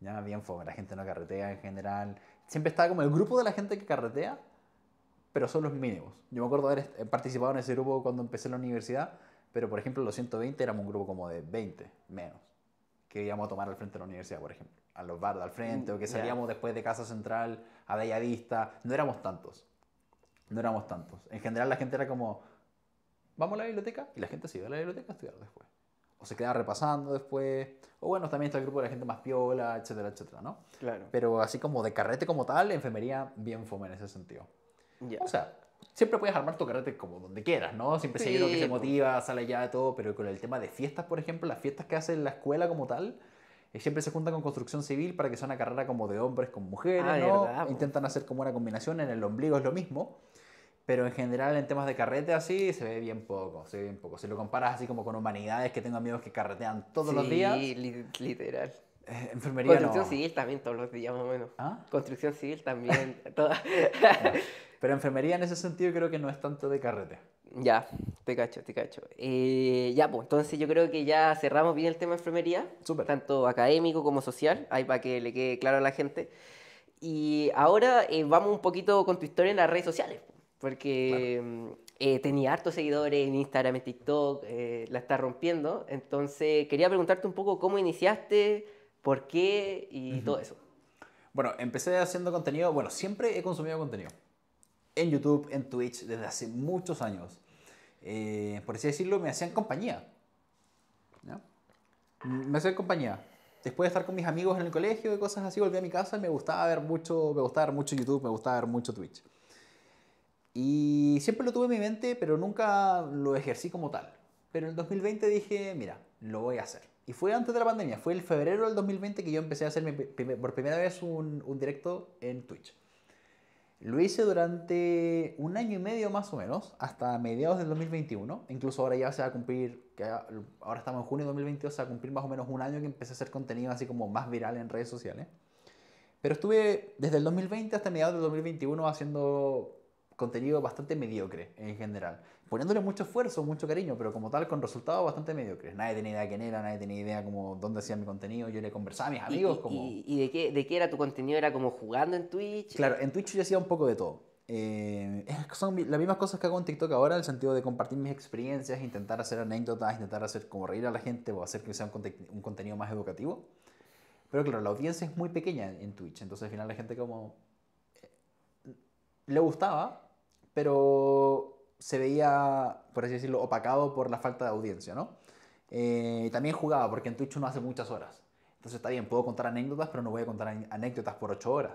Speaker 2: Ya, bien fome. La gente no carretea en general. Siempre está como el grupo de la gente que carretea, pero son los mínimos. Yo me acuerdo haber eh, participado en ese grupo cuando empecé la universidad, pero por ejemplo, los 120 éramos un grupo como de 20, menos, que íbamos a tomar al frente de la universidad, por ejemplo. A los bardos al frente, o que mm, salíamos después de Casa Central, a Bella No éramos tantos. No éramos tantos. En general, la gente era como vamos a la biblioteca y la gente se va a la biblioteca a estudiar después. O se queda repasando después. O bueno, también está el grupo de la gente más piola, etcétera, etcétera, ¿no? Claro. Pero así como de carrete como tal, enfermería bien fome en ese sentido. O sea, siempre puedes armar tu carrete como donde quieras, ¿no? Siempre sí, lo que se motiva, sale ya todo, pero con el tema de fiestas, por ejemplo, las fiestas que hace la escuela como tal, eh, siempre se juntan con construcción civil para que sea una carrera como de hombres con mujeres, ah, Intentan hacer como una combinación, en el ombligo es lo mismo. Pero en general, en temas de carrete así, se ve bien poco, se ve bien poco. Si lo comparas así como con humanidades, que tengo amigos que carretean todos los días. Sí,
Speaker 1: literal. Eh, enfermería enfermería Construcción civil también todos los días, más o menos. ¿Ah? Construcción civil también. Pero enfermería en ese sentido creo que no es tanto de carrete. Ya, te cacho, te cacho. Eh, ya, pues entonces yo creo que ya cerramos bien el tema de enfermería, Súper. tanto académico como social, ahí para que le quede claro a la gente. Y ahora eh, vamos un poquito con tu historia en las redes sociales porque mm, eh, tenía hartos seguidores en Instagram, en TikTok, eh, la está rompiendo. Entonces, quería preguntarte un poco cómo iniciaste, por qué y todo eso. Bueno, empecé haciendo
Speaker 2: contenido, bueno, siempre he consumido contenido. En YouTube, en Twitch, desde hace muchos años. Eh, por así decirlo, me hacían compañía. Me hacían compañía. Después de estar con mis amigos en el colegio y cosas así, volví a mi casa y me gustaba ver mucho, me gustaba ver mucho YouTube, me gustaba ver mucho Twitch. Y siempre lo tuve en mi mente, pero nunca lo ejercí como tal. Pero en el 2020 dije, mira, lo voy a hacer. Y fue antes de la pandemia, fue el febrero del 2020 que yo empecé a hacer por primera vez un, directo en Twitch. Lo hice durante un año y medio más o menos, hasta mediados del 2021. Incluso ahora ya se va a cumplir, que ahora estamos en junio de 2022, se va a cumplir más o menos un año que empecé a hacer contenido así como más viral en redes sociales. Pero estuve desde el 2020 hasta mediados del 2021 haciendo contenido bastante mediocre en general. Poniéndole mucho esfuerzo, mucho cariño, pero como tal, con resultados bastante mediocres. Nadie tenía idea quién era, nadie tenía idea como dónde hacía mi contenido. Yo le conversaba a mis amigos. ¿Y,
Speaker 1: de, qué, de qué era tu contenido? ¿Era como jugando en Twitch? Claro,
Speaker 2: en Twitch yo hacía un poco de todo. Eh, son las mismas cosas que hago en TikTok ahora, en el sentido de compartir mis experiencias, intentar hacer anécdotas, intentar hacer como reír a la gente o hacer que sea un, un contenido más educativo. Pero claro, la audiencia es muy pequeña en Twitch, entonces al final la gente como eh, le gustaba, pero se veía, por así decirlo, opacado por la falta de audiencia, ¿no? Eh, también jugaba, porque en Twitch uno hace muchas horas. Entonces está bien, puedo contar anécdotas, pero no voy a contar anécdotas por ocho horas.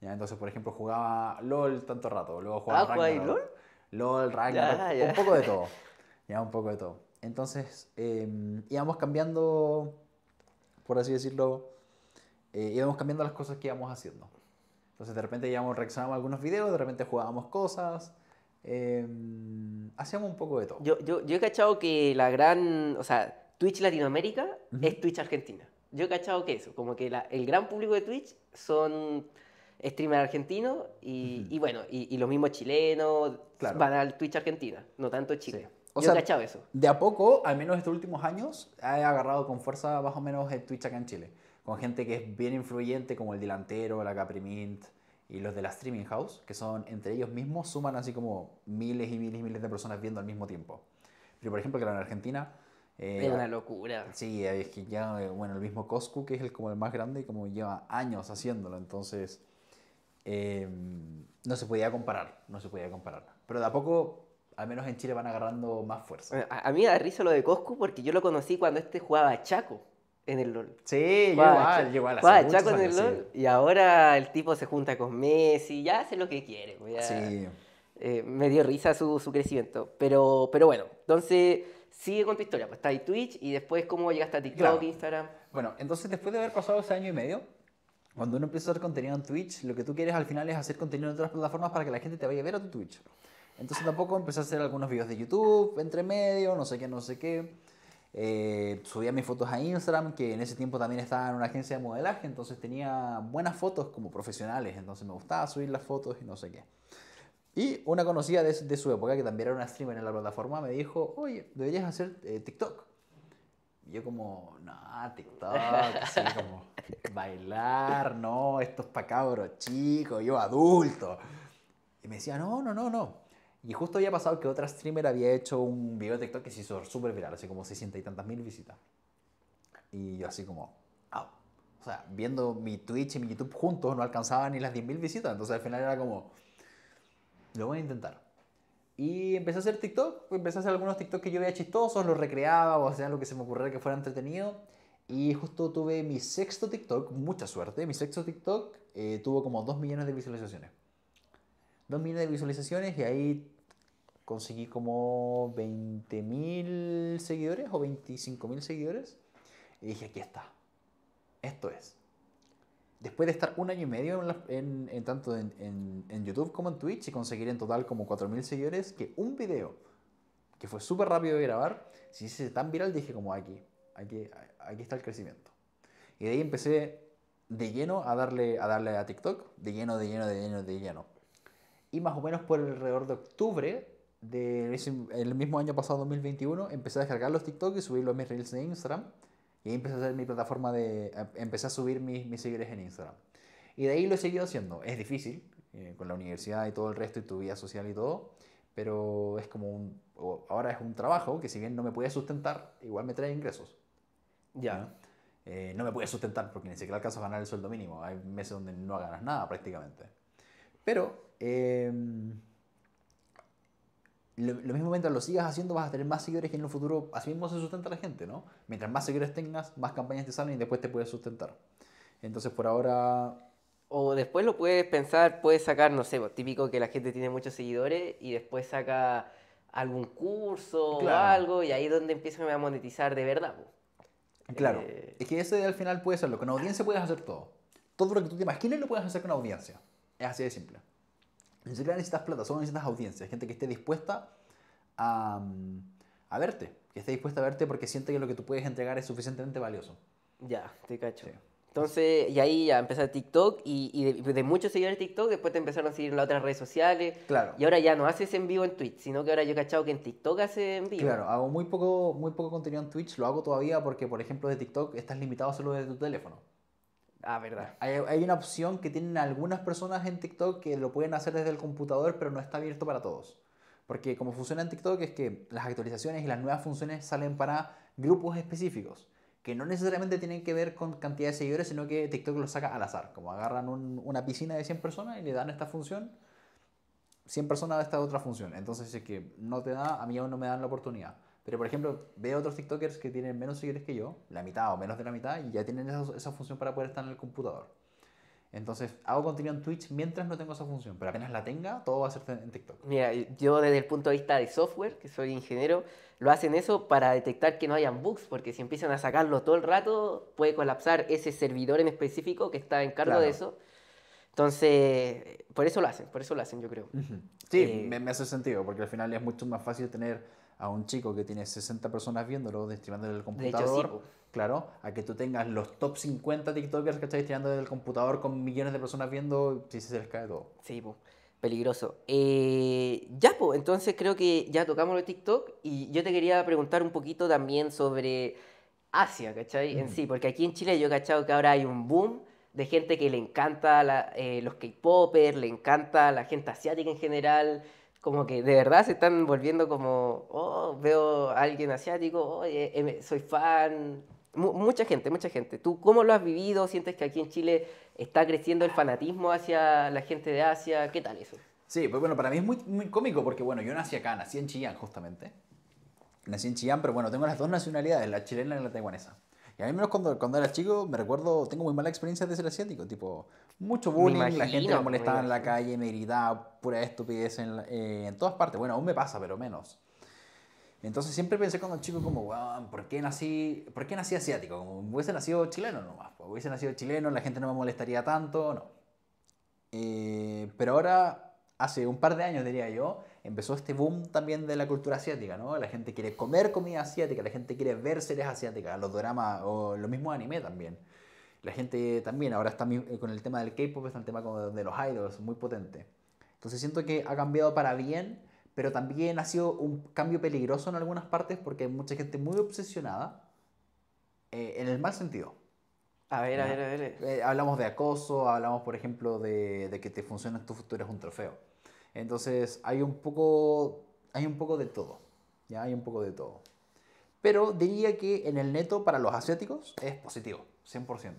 Speaker 2: Entonces, por ejemplo, jugaba LOL tanto rato, luego jugaba ah, LOL? LOL, Ragnarok, un poco de todo. Ya, un poco de todo. Entonces, em, íbamos cambiando, por así decirlo, eh, íbamos cambiando las cosas que íbamos haciendo. Entonces de repente íbamos, reaccionábamos algunos videos, de repente jugábamos cosas, em, hacíamos un poco de todo.
Speaker 1: Yo, yo, yo, he cachado que la gran, o sea, Twitch Latinoamérica es Twitch Argentina. Yo he cachado que eso, como que el gran público de Twitch son streamers argentinos y, bueno, y, los mismos chilenos van al Twitch Argentina, no tanto Chile. O yo he cachado eso.
Speaker 2: De a poco, al menos estos últimos años, he agarrado con fuerza más o menos el Twitch acá en Chile con gente que es bien influyente como el delantero, la Caprimint y los de la streaming house, que son entre ellos mismos suman así como miles y miles y miles de personas viendo al mismo tiempo. Pero por ejemplo, que en Argentina... Eh, es una locura. Sí, es que ya, eh, bueno, el mismo Coscu, que es el, como el más grande, como lleva años haciéndolo, entonces eh, no se podía comparar, no se podía comparar. Pero de a poco al menos en
Speaker 1: Chile van agarrando más fuerza. A, mí me da risa lo de Coscu porque yo lo conocí cuando este jugaba Chaco en el LOL. Sí, igual, igual. Y ahora el tipo se junta con Messi, ya hace lo que quiere. sí. Eh, me dio risa su, su, crecimiento. Pero, pero bueno, entonces sigue con tu historia. Pues está ahí Twitch y después cómo llegaste a TikTok, Instagram.
Speaker 2: Bueno, entonces después de haber pasado ese año y medio, cuando uno empieza a hacer contenido en Twitch, lo que tú quieres al final es hacer contenido en otras plataformas para que la gente te vaya a ver a tu Twitch. Entonces tampoco empecé a hacer algunos videos de YouTube, entre medio, no sé qué, no sé qué. Eh, subía mis fotos a Instagram, que en ese tiempo también estaba en una agencia de modelaje, entonces tenía buenas fotos como profesionales, entonces me gustaba subir las fotos y no sé qué. Y una conocida de, de su época, que también era una streamer en la plataforma, me dijo, oye, deberías hacer eh, TikTok. Y yo como, no, TikTok, así como, bailar, no, esto es para cabros chicos, yo adulto. Y me decía, no, no, no, no, y justo había pasado que otra streamer había hecho un video de TikTok que se hizo súper viral, así como 60 y tantas mil visitas. Y yo así como, O sea, viendo mi Twitch y mi YouTube juntos no alcanzaba ni las mil visitas. Entonces al final era como, lo voy a intentar. Y empecé a hacer TikTok, empecé a hacer algunos TikTok que yo veía chistosos, los recreaba o hacía lo que se me ocurriera que fuera entretenido. Y justo tuve mi sexto TikTok, mucha suerte, mi sexto TikTok eh, tuvo como 2 millones de visualizaciones. 2.000 de visualizaciones y ahí conseguí como 20.000 seguidores o 25.000 seguidores. Y dije, aquí está. Esto es. Después de estar un año y medio en, tanto en, YouTube como en Twitch y conseguir en total como 4.000 seguidores, que un video que fue súper rápido de grabar, se hice tan viral, dije como aquí, aquí, aquí está el crecimiento. Y de ahí empecé de lleno a darle a, darle a TikTok, de lleno, de lleno, de lleno, de lleno y más o menos por alrededor de octubre del el mismo año pasado, 2021, empecé a descargar los TikTok y subirlos a mis reels de Instagram. Y ahí empecé a hacer mi plataforma de... Em, empecé a subir mis, mis seguidores en Instagram. Y de ahí lo he seguido haciendo. Es difícil, eh, con la universidad y todo el resto y tu vida social y todo. Pero es como Ahora es un trabajo que si bien no me puede sustentar, igual me trae ingresos. Ya. Eh, no me puede sustentar porque ni siquiera alcanzo a ganar el sueldo mínimo. Hay meses donde no ganas nada prácticamente. Pero em, lo, mismo mientras lo sigas haciendo vas a tener más seguidores que en el futuro, así mismo se sustenta la gente, ¿no? Mientras más seguidores tengas, más campañas te salen y después te puedes sustentar. Entonces por ahora...
Speaker 1: O después lo puedes pensar, puedes sacar, no sé, pues, típico que la gente tiene muchos seguidores y después saca algún curso o algo y ahí es donde empiezan a monetizar de verdad. Pues.
Speaker 2: Claro, eh, es que ese al final puede serlo, con audiencia puedes hacer todo. Todo lo que tú te imagines lo puedes hacer con audiencia. Es así de simple. En siquiera necesitas plata, solo necesitas audiencia, gente que esté dispuesta mm, a, verte, que esté dispuesta a verte porque siente que lo que tú puedes entregar es suficientemente valioso.
Speaker 1: Ya, te cacho. Entonces, y ahí ya empezó TikTok y, de, muchos seguidores TikTok, después te empezaron a seguir en las otras redes sociales. Claro. Y ahora ya no haces en vivo en Twitch, sino que ahora yo he cachado que en TikTok hace en vivo. Claro,
Speaker 2: hago muy poco, muy poco contenido en Twitch, lo hago todavía porque, por ejemplo, de TikTok estás limitado solo desde tu teléfono. Ah, verdad. Hay, una opción que tienen algunas personas en TikTok que lo pueden hacer desde el computador, pero no está abierto para todos. Porque como funciona en TikTok es que las actualizaciones y las nuevas funciones salen para grupos específicos, que no necesariamente tienen que ver con cantidad de seguidores, sino que TikTok los saca al azar. Como agarran una piscina de 100 personas y le dan esta función, 100 personas de esta otra función. Entonces, es que no te da, a mí aún no me dan la oportunidad. Pero, por ejemplo, veo otros TikTokers que tienen menos seguidores que yo, la mitad o menos de la mitad, y ya tienen esa, esa función para poder estar en el computador. Entonces, hago contenido en Twitch mientras no tengo esa función, pero apenas la tenga, todo va a ser en TikTok.
Speaker 1: Mira, yo desde el punto de vista de software, que soy ingeniero, lo hacen eso para detectar que no hayan bugs, porque si empiezan a sacarlo todo el rato, puede colapsar ese servidor en específico que está en cargo de eso. Entonces,
Speaker 2: por eso lo hacen, por eso lo hacen, yo creo. Sí, eh, me hace sentido, porque al final es mucho más fácil tener a un chico que tiene 60 personas viéndolo, destinando desde el computador. Claro, a que tú tengas los top 50 TikTokers que estás streamando desde el computador con millones de personas viendo, sí se les
Speaker 1: cae todo. Sí, pues peligroso. Eh, ya, pues, entonces creo que ya tocamos lo TikTok y yo te quería preguntar un poquito también sobre Asia, ¿cachai? En mm. sí, porque aquí en Chile yo he cachado que ahora hay un boom de gente que le encanta eh, los K-popers, le encanta la gente asiática en general como que de verdad se están volviendo como, oh, veo a alguien asiático, em, soy fan. mucha gente, mucha gente. ¿Tú cómo lo has vivido? ¿Sientes que aquí en Chile está creciendo el fanatismo hacia la gente de Asia? ¿Qué tal eso?
Speaker 2: Sí, pues bueno, para mí es muy, muy cómico porque, bueno, yo nací acá, nací en Chillán justamente. Nací en Chillán, pero bueno, tengo las dos nacionalidades, la chilena y la taiwanesa a mí menos cuando, cuando era chico, me recuerdo, tengo muy mala experiencia de ser asiático, tipo, mucho bullying, la gente me molestaba en la calle, me gritaba, pura estupidez eh, en, todas partes. Bueno, aún me pasa, pero menos. Entonces siempre pensé cuando chico como, wow, ¿por qué nací, ¿por qué nací asiático? Como hubiese nacido chileno nomás, pues, hubiese nacido chileno, la gente no me molestaría tanto, no. Eh, pero ahora, hace un par de años diría yo, empezó este boom también de la cultura asiática, ¿no? La gente quiere comer comida asiática, la gente quiere ver series asiáticas, los dramas o lo mismo anime también. La gente también ahora está eh, con el tema del K-pop, está el tema de los idols, muy potente. Entonces siento que ha cambiado para bien, pero también ha sido un cambio peligroso en algunas partes porque hay mucha gente muy obsesionada eh, en el mal sentido. A ver, a ver, a ver. Eh, hablamos de acoso, hablamos, por ejemplo, de, de que te funciona tu futuro es un trofeo. Entonces hay un poco, hay un poco de todo, ¿ya? Hay un poco de todo. Pero diría que en el neto para los asiáticos es positivo, 100%.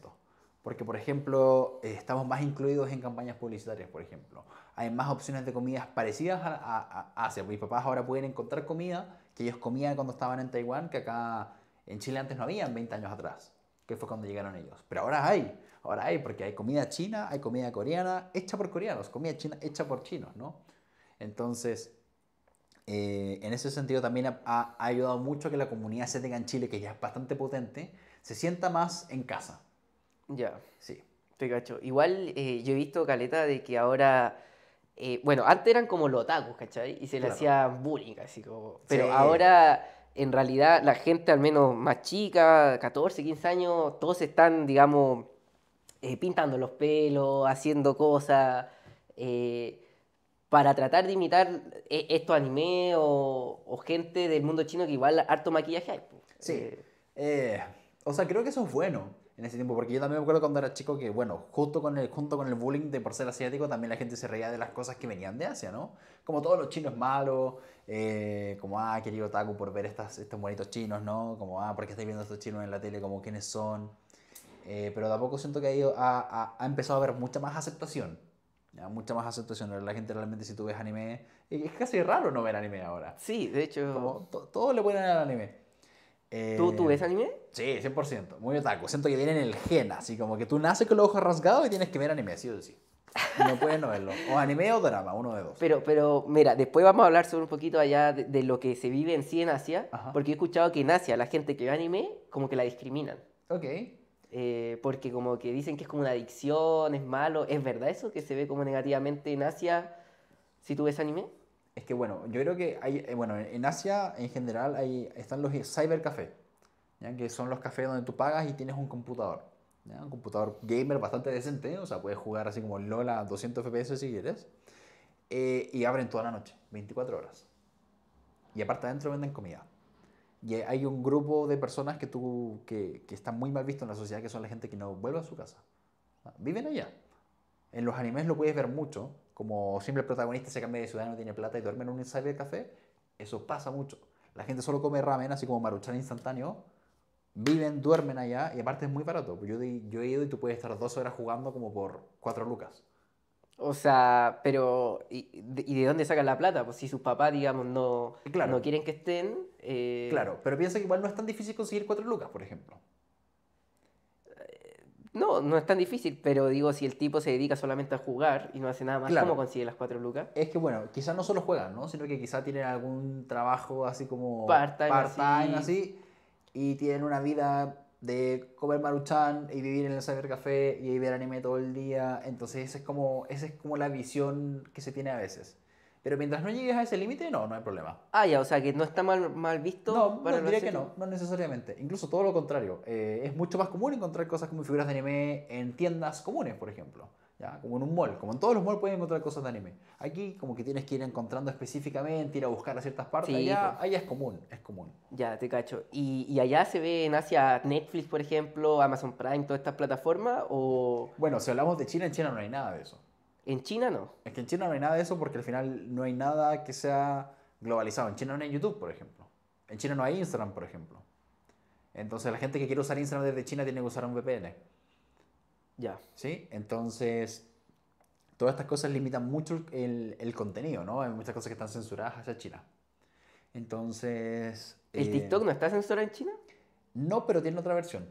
Speaker 2: Porque, por ejemplo, eh, estamos más incluidos en campañas publicitarias, por ejemplo. Hay más opciones de comidas parecidas a, Asia. Pues, mis papás ahora pueden encontrar comida que ellos comían cuando estaban en Taiwán, que acá en Chile antes no habían 20 años atrás, que fue cuando llegaron ellos. Pero ahora hay. Ahora hay, porque hay comida china, hay comida coreana, hecha por coreanos, comida china hecha por chinos, ¿no? Entonces, eh, en ese sentido también ha, ayudado mucho que la comunidad se tenga en Chile, que ya es bastante potente, se sienta más en casa.
Speaker 1: Ya. Sí. Te cacho. Igual eh, yo he visto, Caleta, de que ahora... Eh, bueno, antes eran como los otakus, ¿cachai? Y se les le hacía bullying, así como... Pero ahora, en realidad, la gente al menos más chica, 14, 15 años, todos están, digamos eh, pintando los pelos, haciendo cosas eh, para tratar de imitar eh, esto anime o, gente del mundo chino que igual harto maquillaje hay.
Speaker 2: Sí. o sea, creo que eso es bueno en ese tiempo, porque yo también me acuerdo cuando era chico que, bueno, con el, junto con el bullying de por ser asiático, también la gente se reía de las cosas que venían de Asia, ¿no? Como todos los chinos malos, como, ah, querido Taku, por ver estas, estos bonitos chinos, ¿no? Como, ah, ¿por qué estáis viendo estos chinos en la tele? Como, ¿quiénes son? Eh, pero tampoco siento que ha, ha, ha, empezado a haber mucha más aceptación. ¿ya? Mucha más aceptación. La gente realmente, si tú ves anime, es casi raro no ver anime ahora. Sí, de hecho. Como todo le ponen al anime. ¿Tú, ¿Tú eh, ves anime? Sí, 100%. Muy otaku. Siento que viene en el gen, así como que tú naces con los ojos rasgados y tienes que ver anime, sí o sí. No puedes no
Speaker 1: verlo. O anime o drama, uno de dos. Pero, pero mira, después vamos a hablar sobre un poquito allá de, lo que se vive en sí en Asia, porque he escuchado que en Asia la gente que ve anime como que la discriminan. Ok. Eh, porque como que dicen que es como una adicción, es malo. ¿Es verdad eso que se ve como negativamente en Asia si tú ves anime?
Speaker 2: Es que bueno, yo creo que hay, eh, bueno, en Asia en general hay, están los cybercafés, que son los cafés donde tú pagas y tienes un computador. Un computador gamer bastante decente, o sea, puedes jugar así como Lola, a 200 FPS si quieres. Eh, y abren toda la noche, 24 horas. Y aparte adentro venden comida. Y hay un grupo de personas que, tú, que, que están muy mal visto en la sociedad, que son la gente que no vuelve a su casa. Viven allá. En los animes lo puedes ver mucho, como siempre el protagonista se cambia de ciudad, no tiene plata y duerme en un ensayo de café. Eso pasa mucho. La gente solo come ramen, así como maruchan instantáneo. Viven, duermen allá y aparte
Speaker 1: es muy barato. Yo, yo he ido y tú puedes estar dos horas jugando como por cuatro lucas. O sea, pero ¿y, de dónde sacan la plata? Pues si sus papás, digamos, no, no quieren que estén... Eh, claro, pero piensa que
Speaker 2: igual no es tan difícil conseguir cuatro lucas, por ejemplo.
Speaker 1: Eh, no, no es tan difícil, pero digo, si el tipo se dedica solamente a jugar y no hace nada más, ¿cómo consigue las cuatro lucas?
Speaker 2: Es que bueno, quizás no solo juegan, ¿no? Sino que quizás tienen algún trabajo así como part-time, así. así. y tienen una vida de comer maruchan y vivir en el cybercafé y ver anime todo el día. Entonces esa es, como, esa es como la visión que se tiene a veces. Pero mientras no llegues a ese límite, no, no hay problema.
Speaker 1: Ah, ya, o sea, que no está mal, mal visto. No, no diría que no,
Speaker 2: no necesariamente. Incluso todo lo contrario. Eh, es mucho más común encontrar cosas como figuras de anime en tiendas comunes, por ejemplo. Como en un mall, como en todos los malls pueden encontrar cosas de anime. Aquí como que tienes que ir encontrando específicamente, ir a buscar a ciertas partes. Sí, allá, pues.
Speaker 1: es común, es común. Ya, te cacho. ¿Y, allá se ven hacia Netflix, por ejemplo, Amazon Prime, todas estas plataformas? O... Bueno, si hablamos de China, en China no hay nada de eso. ¿En China
Speaker 2: no? Es que en China no hay nada de eso porque al final no hay nada que sea globalizado. En China no hay YouTube, por ejemplo. En China no hay Instagram, por ejemplo. Entonces la gente que quiere usar Instagram desde China tiene que usar un VPN. Ya. ¿Sí? Entonces, todas estas cosas limitan mucho el, el contenido, ¿no? Hay muchas cosas que están censuradas hacia China. Entonces... ¿El eh, TikTok no está censurado en China? No, pero tiene otra versión.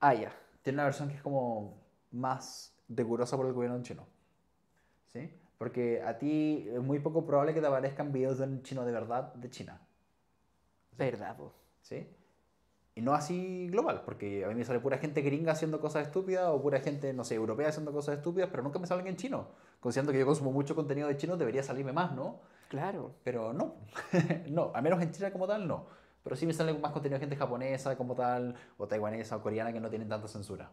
Speaker 2: Ah, ya. Tiene una versión que es como más degurosa por el gobierno chino. ¿Sí? Porque a ti es muy poco probable que te aparezcan videos de un chino de verdad de China. ¿Verdad, ¿Sí? Y no así global, porque a mí me sale pura gente gringa haciendo cosas estúpidas o pura gente, no sé, europea haciendo cosas estúpidas, pero nunca me salen en chino. Considerando que yo consumo mucho contenido de chino, debería salirme más, ¿no? Claro. Pero no, no, al menos en China como tal, no. Pero sí me sale más contenido de gente japonesa como tal, o taiwanesa o
Speaker 1: coreana que no tienen tanta censura.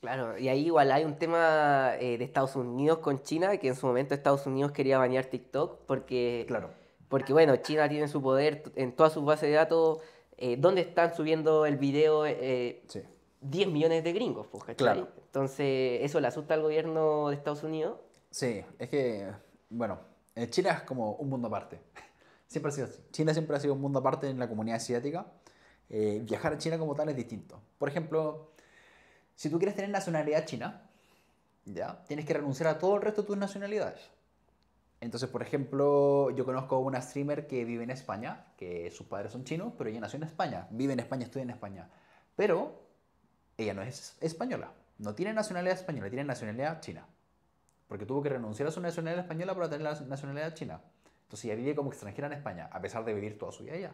Speaker 1: Claro, y ahí igual hay un tema eh, de Estados Unidos con China, que en su momento Estados Unidos quería bañar TikTok porque... Claro. Porque bueno, China tiene su poder en todas sus bases de datos eh, ¿dónde están subiendo el video 10 eh, millones de gringos? Pues, claro. Entonces, ¿eso le asusta al gobierno de Estados Unidos?
Speaker 2: Sí, es que, bueno, eh, China es como un mundo aparte. Siempre ha sido así. China siempre ha sido un mundo aparte en la comunidad asiática. viajar a China como tal es distinto. Por ejemplo, si tú quieres tener nacionalidad china, ¿ya? tienes que renunciar a todo el resto de tus nacionalidades. Entonces, por ejemplo, yo conozco una streamer que vive en España, que sus padres son chinos, pero ella nació en España, vive en España, estudia en España. Pero ella no es española, no tiene nacionalidad española, tiene nacionalidad china. Porque tuvo que renunciar a su nacionalidad española para tener la nacionalidad china. Entonces ella vive como extranjera en España, a pesar de vivir toda su vida allá.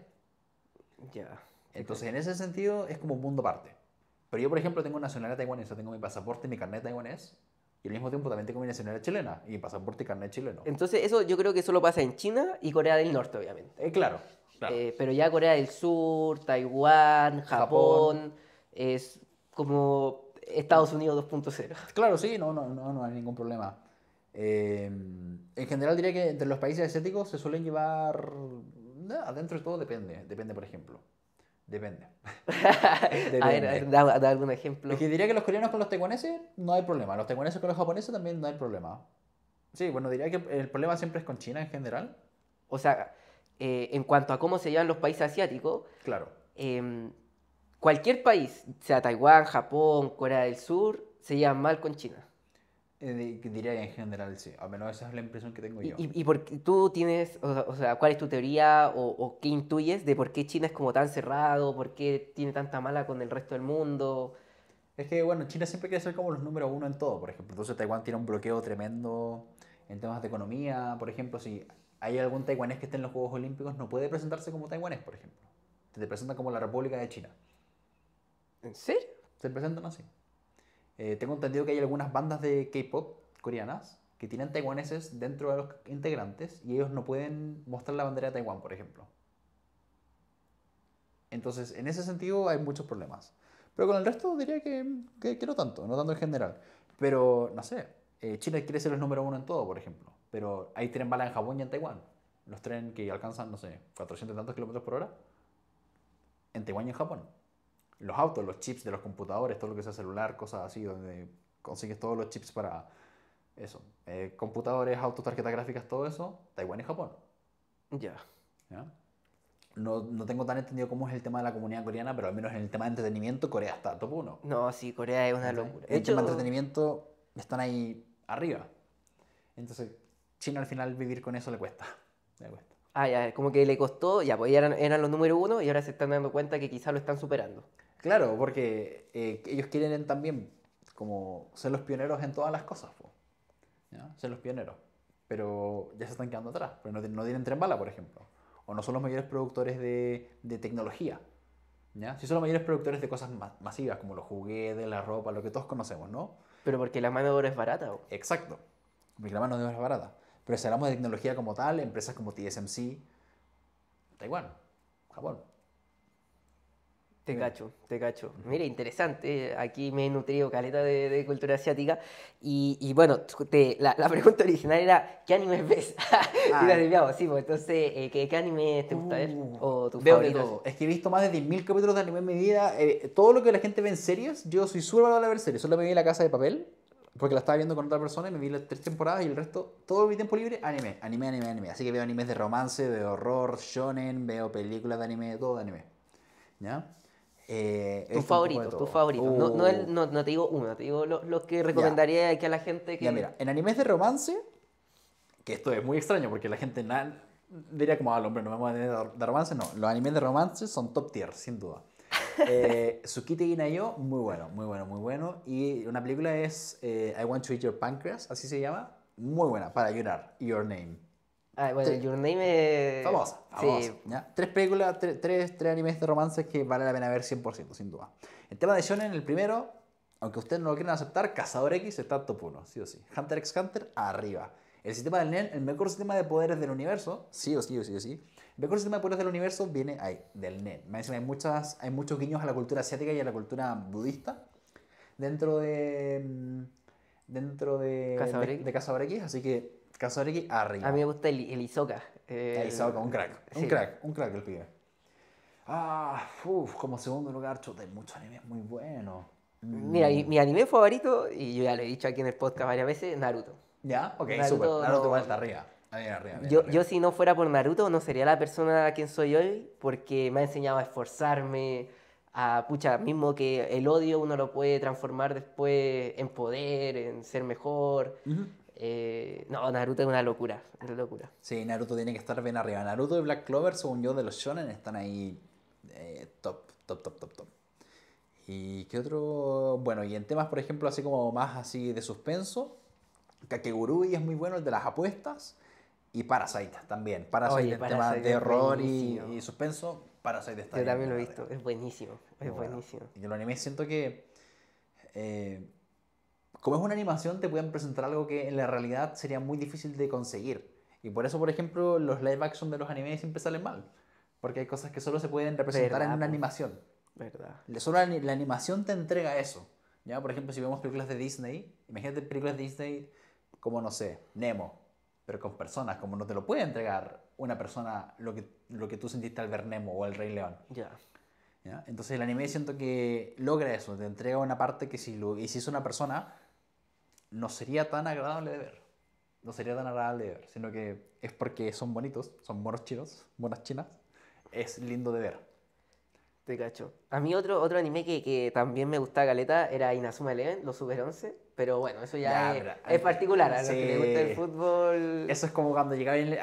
Speaker 2: Ya. Entonces, en ese sentido, es como un mundo aparte. Pero yo, por ejemplo, tengo nacionalidad taiwanesa, tengo mi pasaporte y mi carnet taiwanés, y al mismo tiempo también te comen nacionalidad chilena y pasaporte
Speaker 1: y carnet chileno. Entonces, eso yo creo que solo pasa en China y Corea del Norte, obviamente. Eh, claro, claro. Eh, pero ya Corea del Sur, Taiwán, Japón, es como Estados Unidos 2.0. Claro, sí, no, no, no, no hay ningún problema.
Speaker 2: Em, en general diría que entre los países asiáticos se suelen llevar... adentro de todo depende, depende por ejemplo. Depende. Depende.
Speaker 1: A algún ejemplo. que
Speaker 2: diría que los coreanos con los taiwaneses no hay problema. Los taiwaneses con los japoneses también no hay problema.
Speaker 1: Sí, bueno, diría que el problema siempre es con China en general. O sea, eh, en cuanto a cómo se llevan los países asiáticos. Claro. Em, cualquier país, sea Taiwán, Japón, Corea del Sur, se llevan mal con China.
Speaker 2: Eh, diría en general, sí. Al menos esa es la impresión que tengo yo. ¿Y, y,
Speaker 1: por, tú tienes, o, sea, cuál es tu teoría o, o, qué intuyes de por qué China es como tan cerrado, por qué tiene tanta mala con el resto del mundo? Es que, bueno, China siempre quiere ser como los número uno en todo, por ejemplo. Entonces Taiwán tiene un bloqueo tremendo
Speaker 2: en temas de economía. Por ejemplo, si hay algún taiwanés que esté en los Juegos Olímpicos, no puede presentarse como taiwanés, por ejemplo. Se te presenta como la República de China. ¿En serio? Se presentan así. Eh, tengo entendido que hay algunas bandas de K-pop coreanas que tienen taiwaneses dentro de los integrantes y ellos no pueden mostrar la bandera de Taiwán, por ejemplo. Entonces, en ese sentido hay muchos problemas. Pero con el resto diría que, que, no tanto, no tanto en general. Pero, no sé, eh, China quiere ser el número uno en todo, por ejemplo. Pero hay tren bala en Japón y en Taiwán. Los trenes que alcanzan, no sé, 400 y tantos kilómetros por hora. En Taiwán y en Japón los autos, los chips de los computadores, todo lo que sea celular, cosas así, donde consigues todos los chips para eso. Eh, computadores, autos, tarjetas gráficas, todo eso, Taiwán y Japón. Ya. No, no, tengo tan entendido cómo es el tema de la comunidad coreana, pero al menos en el tema de entretenimiento, Corea está top 1. No, sí, Corea es una locura. En el tema de entretenimiento están ahí arriba. Entonces, China al final vivir con eso le cuesta.
Speaker 1: Ah, ya, como que le costó, ya, pues ya eran, los número uno y ahora se están dando cuenta que quizá lo están superando. Claro, porque eh, ellos quieren también como ser los pioneros en todas las cosas,
Speaker 2: ser los pioneros, pero ya se están quedando atrás, pero no, tienen tren bala, por ejemplo, o no son los mayores productores de, tecnología. ¿Ya? Si son los mayores productores de cosas masivas, como los juguetes, la ropa, lo que todos conocemos, ¿no? Pero porque la mano de obra es barata. Exacto, porque la mano de obra es barata. Pero si hablamos de tecnología como tal, empresas como TSMC, Taiwán, Japón, te cacho,
Speaker 1: te cacho. Mira, interesante. Aquí me he nutrido caleta de, cultura asiática. Y, bueno, la, pregunta original era: ¿qué animes ves? y la desviamos, sí, pues entonces, eh, ¿qué, animes anime te gusta ver? Uh, ¿O tus veo de todo.
Speaker 2: Es que he visto más de 10.000 capítulos de anime en mi vida. Eh, todo lo que la gente ve en series, yo soy súper a a ver series. Solo me vi La Casa de Papel, porque la estaba viendo con otra persona y me vi las tres temporadas y el resto, todo mi tiempo libre, anime, anime, anime, anime. Así que veo animes de romance, de horror, shonen,
Speaker 1: veo películas de
Speaker 2: anime, todo de anime. ¿Ya? Eh, tu favorito, tu favorito. Uh.
Speaker 1: No, no, te digo uno, te digo lo que recomendaría que a la gente que... Ya, mira, en animes de romance, que esto es muy extraño porque la gente diría como, al ah, hombre, no vamos a tener
Speaker 2: de romance, no. Los animes de romance son top tier, sin duda. eh, y Nayo, muy bueno, muy bueno, muy bueno. Y una película es eh, I Want to Eat Your Pancreas, así se llama. Muy buena, para llorar. Your Name. Ah, bueno, Your
Speaker 1: Name es... Famosa, famosa. Sí.
Speaker 2: Tres películas, tres, tres animes de romances que vale la pena ver 100%, sin duda. El tema de Shonen, el primero, aunque ustedes no lo quieran aceptar, Cazador X está top 1, sí o sí. Hunter x Hunter, arriba. El sistema del NEN, el mejor sistema de poderes del universo, sí o sí, o sí o sí. El mejor sistema de poderes del universo viene ahí, del NEN. Me dicen, hay, muchas, hay muchos guiños a la cultura asiática y a la cultura budista dentro de... Mm, dentro de... De, de Cazador X, así que arriba. A mí me gusta el, Isoka. el Isoka, un crack. Un crack, un crack el pibe. Ah, uff, como segundo lugar, chuta, hay muchos animes muy buenos.
Speaker 1: Mira, mm. mi, anime favorito, y yo ya lo he dicho aquí en el podcast varias veces, Naruto. ¿Ya? Ok, Naruto, super. Naruto está arriba. yo, si no fuera por Naruto no sería la persona quien soy hoy porque me ha enseñado a esforzarme, a pucha, mismo que el odio uno lo puede transformar después en poder, en ser mejor no, Naruto es una locura, una locura.
Speaker 2: Sí, Naruto tiene que estar bien arriba. Naruto y Black Clover, según yo, de los shonen están ahí top, top, top, top, top. ¿Y qué otro? Bueno, y en temas, por ejemplo, así como más así de suspenso, Kakegurui es muy bueno, el de las apuestas, y Parasite también. Parasite, el tema de horror y, suspenso, Parasite está Yo también lo he visto, es buenísimo, es buenísimo. Y en los siento que como es una animación, te pueden presentar algo que en la realidad sería muy difícil de conseguir. Y por eso, por ejemplo, los live action de los animes siempre salen mal. Porque hay cosas que solo se pueden representar en una animación. Verdad. Solo la animación te entrega eso. ¿ya? Por ejemplo, si vemos películas de Disney, imagínate películas de Disney como, no sé, Nemo, pero con personas, como no te lo puede entregar una persona lo que, lo que tú sentiste al ver Nemo o el Rey León. Ya. Entonces el anime siento que logra eso, te entrega una parte que si lo una persona, no sería tan agradable de ver. No sería tan agradable de ver, sino que es porque son bonitos, son monos chinos, buenas chinas. Es lindo de ver. Te cacho.
Speaker 1: A mí otro, otro anime que, que también me gustaba Galeta era Inazuma Eleven, los Super 11, pero bueno, eso ya, es, particular, a que les gusta el
Speaker 2: fútbol. Eso es como cuando llegabais,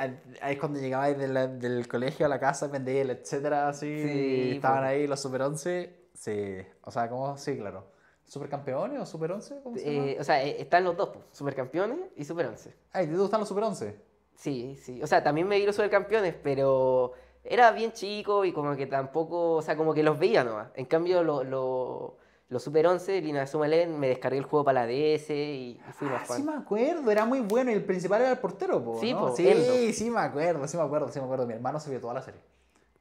Speaker 2: es cuando llegabais del colegio a la casa, vendéis el etcétera, así, sí, estaban ahí los Super 11, sí, o sea, como, sí, claro. ¿Supercampeones o Super 11? Eh,
Speaker 1: o sea, eh, están los dos, pues, Supercampeones y Super 11. Ay, ¿te gustan los Super 11? Sí, sí. O sea, también me vi los Supercampeones, pero era bien chico y como que tampoco, o sea, como que los veía nomás. En cambio, los Super 11, Lina Sumalén, me descargué el juego para la DS y, fui más ah, Sí,
Speaker 2: me acuerdo, era muy bueno y el principal era el portero, pues. Sí, ¿no? sí, sí, me acuerdo, sí, me acuerdo, sí, me acuerdo. Mi hermano se vio toda la serie.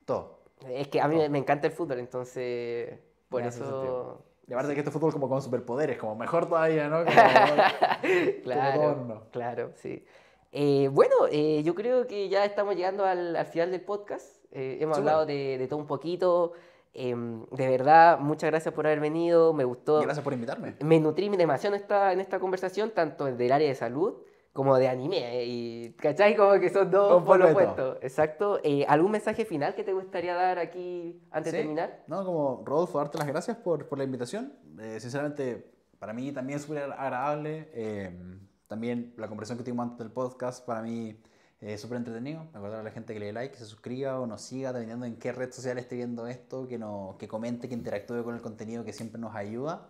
Speaker 2: Todo.
Speaker 1: Es que a mí me encanta el fútbol, entonces por eso aparte de que este fútbol como con superpoderes, como mejor todavía, ¿no? claro, claro, sí. Eh, bueno, eh, yo creo que ya estamos llegando al, final del podcast. Eh, hemos hablado de, todo un poquito. Em, de verdad, muchas gracias por haber venido. Me gustó. Gracias por invitarme. Me nutrí demasiado en esta, en esta conversación, tanto del área de salud como de anime, eh, y, ¿cachai? Como que son dos lo Exacto. Eh, ¿Algún mensaje final que te gustaría dar aquí antes de terminar? No, como
Speaker 2: Rodolfo, darte las gracias por, por la invitación. Eh, sinceramente, para mí también es súper agradable. también la conversación que tuvimos antes del podcast, para mí es súper entretenido. Recordar a la gente que le dé like, que se suscriba o nos siga, dependiendo en qué red social esté viendo esto, que, no, que comente, que interactúe con el contenido que siempre nos ayuda.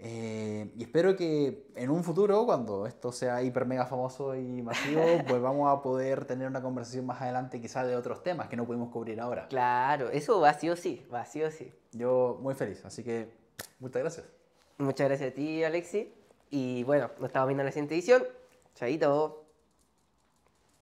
Speaker 2: Eh, y espero que en un futuro, cuando esto sea hiper mega famoso y masivo, pues vamos a poder tener una conversación más adelante quizás de otros temas que no pudimos cubrir
Speaker 1: ahora. Claro, eso va sí o sí, va sí o sí. Yo muy feliz, así que muchas gracias. Muchas gracias a ti, Alexi. Y bueno, nos estamos viendo en la siguiente edición. Chaito.